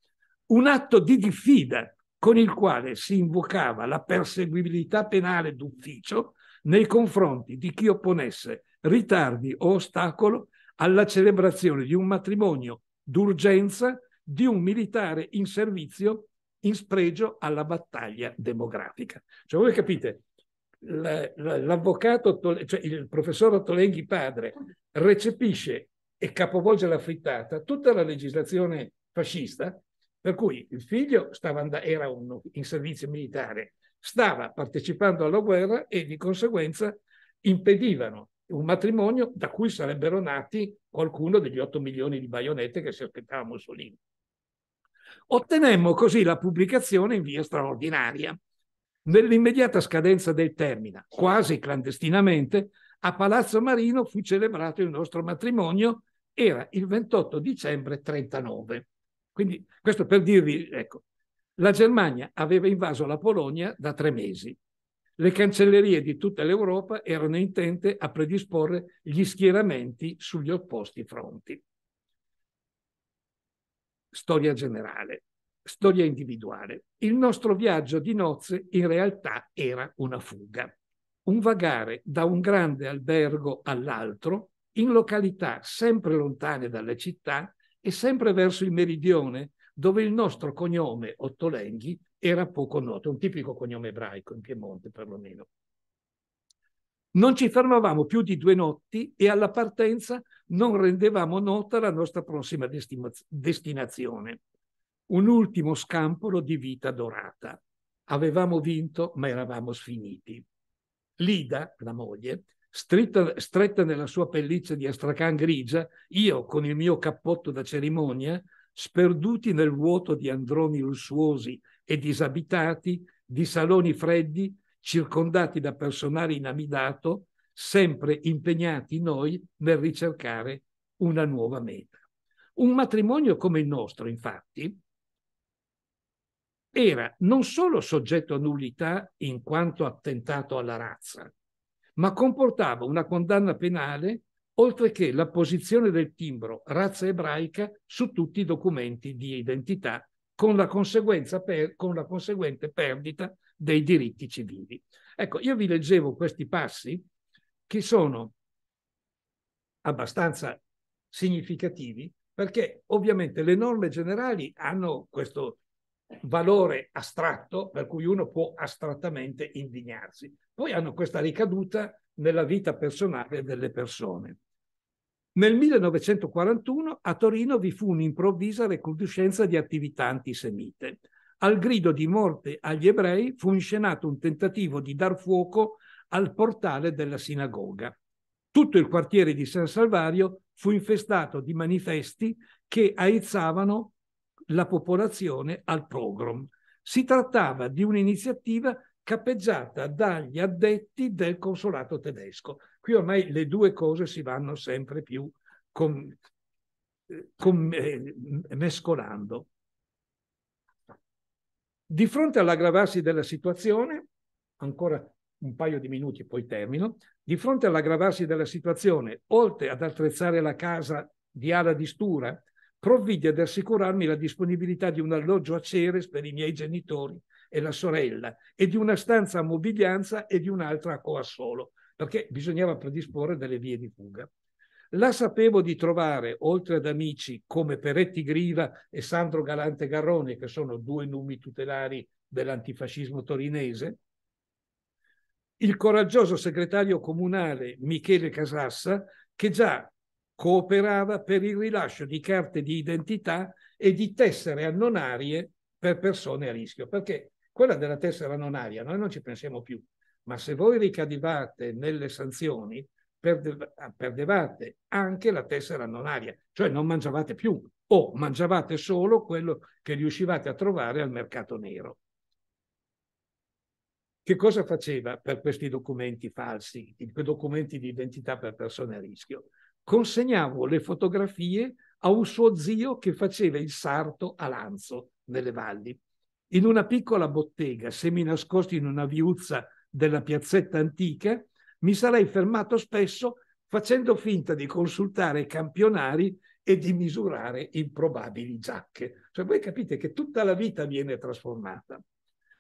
Speaker 1: un atto di diffida con il quale si invocava la perseguibilità penale d'ufficio nei confronti di chi opponesse ritardi o ostacolo alla celebrazione di un matrimonio d'urgenza di un militare in servizio in spregio alla battaglia demografica. Cioè, voi capite, l'avvocato, cioè il professor Ottolenghi padre, recepisce e capovolge la frittata tutta la legislazione fascista, per cui il figlio andando, era un, in servizio militare, stava partecipando alla guerra e di conseguenza impedivano un matrimonio da cui sarebbero nati qualcuno degli 8 milioni di baionette che si aspettava Mussolini. Ottenemmo così la pubblicazione in via straordinaria. Nell'immediata scadenza del termine, quasi clandestinamente, a Palazzo Marino fu celebrato il nostro matrimonio era il 28 dicembre 39. Quindi questo per dirvi, ecco, la Germania aveva invaso la Polonia da tre mesi. Le cancellerie di tutta l'Europa erano intente a predisporre gli schieramenti sugli opposti fronti. Storia generale, storia individuale. Il nostro viaggio di nozze in realtà era una fuga, un vagare da un grande albergo all'altro in località sempre lontane dalle città e sempre verso il meridione, dove il nostro cognome Ottolenghi era poco noto, un tipico cognome ebraico in Piemonte perlomeno. Non ci fermavamo più di due notti e alla partenza non rendevamo nota la nostra prossima destinazione. Un ultimo scampolo di vita dorata. Avevamo vinto, ma eravamo sfiniti. Lida, la moglie, stretta, stretta nella sua pelliccia di astracan grigia, io con il mio cappotto da cerimonia, sperduti nel vuoto di androni lussuosi e disabitati, di saloni freddi, circondati da personale inamidato, sempre impegnati noi nel ricercare una nuova meta. Un matrimonio come il nostro, infatti, era non solo soggetto a nullità in quanto attentato alla razza, ma comportava una condanna penale oltre che la posizione del timbro razza ebraica su tutti i documenti di identità, con la, per, con la conseguente perdita dei diritti civili. Ecco, io vi leggevo questi passi che sono abbastanza significativi perché ovviamente le norme generali hanno questo valore astratto per cui uno può astrattamente indignarsi. Poi hanno questa ricaduta nella vita personale delle persone. Nel 1941 a Torino vi fu un'improvvisa recrudescenza di attività antisemite. Al grido di morte agli ebrei fu inscenato un tentativo di dar fuoco al portale della sinagoga. Tutto il quartiere di San Salvario fu infestato di manifesti che aizzavano la popolazione al pogrom. Si trattava di un'iniziativa capeggiata dagli addetti del consolato tedesco. Qui ormai le due cose si vanno sempre più con, eh, con, eh, mescolando. Di fronte all'aggravarsi della situazione, ancora un paio di minuti e poi termino, di fronte all'aggravarsi della situazione, oltre ad attrezzare la casa di ala di Stura provvide ad assicurarmi la disponibilità di un alloggio a Ceres per i miei genitori e la sorella e di una stanza a Mobiglianza e di un'altra a Coassolo, perché bisognava predisporre delle vie di fuga. La sapevo di trovare, oltre ad amici come Peretti Griva e Sandro Galante Garrone, che sono due numi tutelari dell'antifascismo torinese, il coraggioso segretario comunale Michele Casassa, che già cooperava per il rilascio di carte di identità e di tessere annonarie per persone a rischio, perché quella della tessera annonaria noi non ci pensiamo più, ma se voi ricadivate nelle sanzioni, perdevate anche la tessera annonaria, cioè non mangiavate più o mangiavate solo quello che riuscivate a trovare al mercato nero. Che cosa faceva per questi documenti falsi, i documenti di identità per persone a rischio? consegnavo le fotografie a un suo zio che faceva il sarto a Lanzo, nelle valli. In una piccola bottega, semi seminascosta in una viuzza della piazzetta antica, mi sarei fermato spesso facendo finta di consultare campionari e di misurare improbabili giacche. Cioè voi capite che tutta la vita viene trasformata.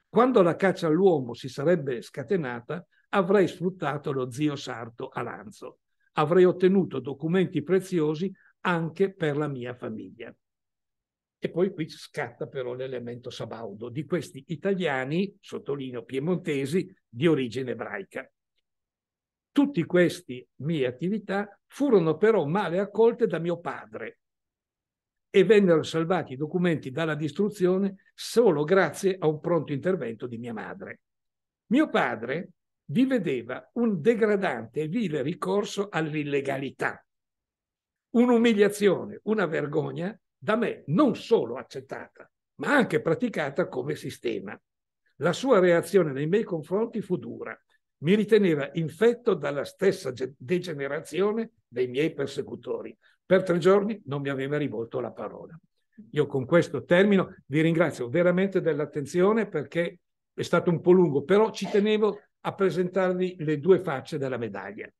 Speaker 1: Quando la caccia all'uomo si sarebbe scatenata, avrei sfruttato lo zio sarto a Lanzo avrei ottenuto documenti preziosi anche per la mia famiglia. E poi qui scatta però l'elemento sabaudo di questi italiani, sottolineo piemontesi, di origine ebraica. Tutte queste mie attività furono però male accolte da mio padre e vennero salvati i documenti dalla distruzione solo grazie a un pronto intervento di mia madre. Mio padre vi vedeva un degradante e vile ricorso all'illegalità, un'umiliazione, una vergogna da me non solo accettata, ma anche praticata come sistema. La sua reazione nei miei confronti fu dura. Mi riteneva infetto dalla stessa degenerazione dei miei persecutori. Per tre giorni non mi aveva rivolto la parola. Io con questo termino vi ringrazio veramente dell'attenzione perché è stato un po' lungo, però ci tenevo a presentarvi le due facce della medaglia.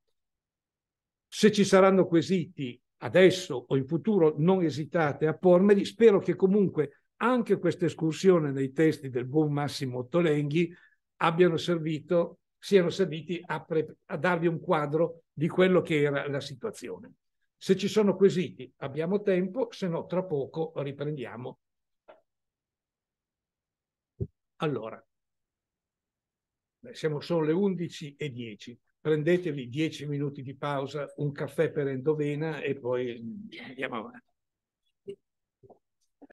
Speaker 1: Se ci saranno quesiti adesso o in futuro, non esitate a pormeli. Spero che comunque anche questa escursione nei testi del buon Massimo Ottolenghi abbiano servito, siano serviti a, pre- a darvi un quadro di quello che era la situazione. Se ci sono quesiti abbiamo tempo, se no tra poco riprendiamo. Allora, siamo, solo le 11 e 10. Prendetevi 10 minuti di pausa, un caffè per endovena e poi mm, andiamo avanti.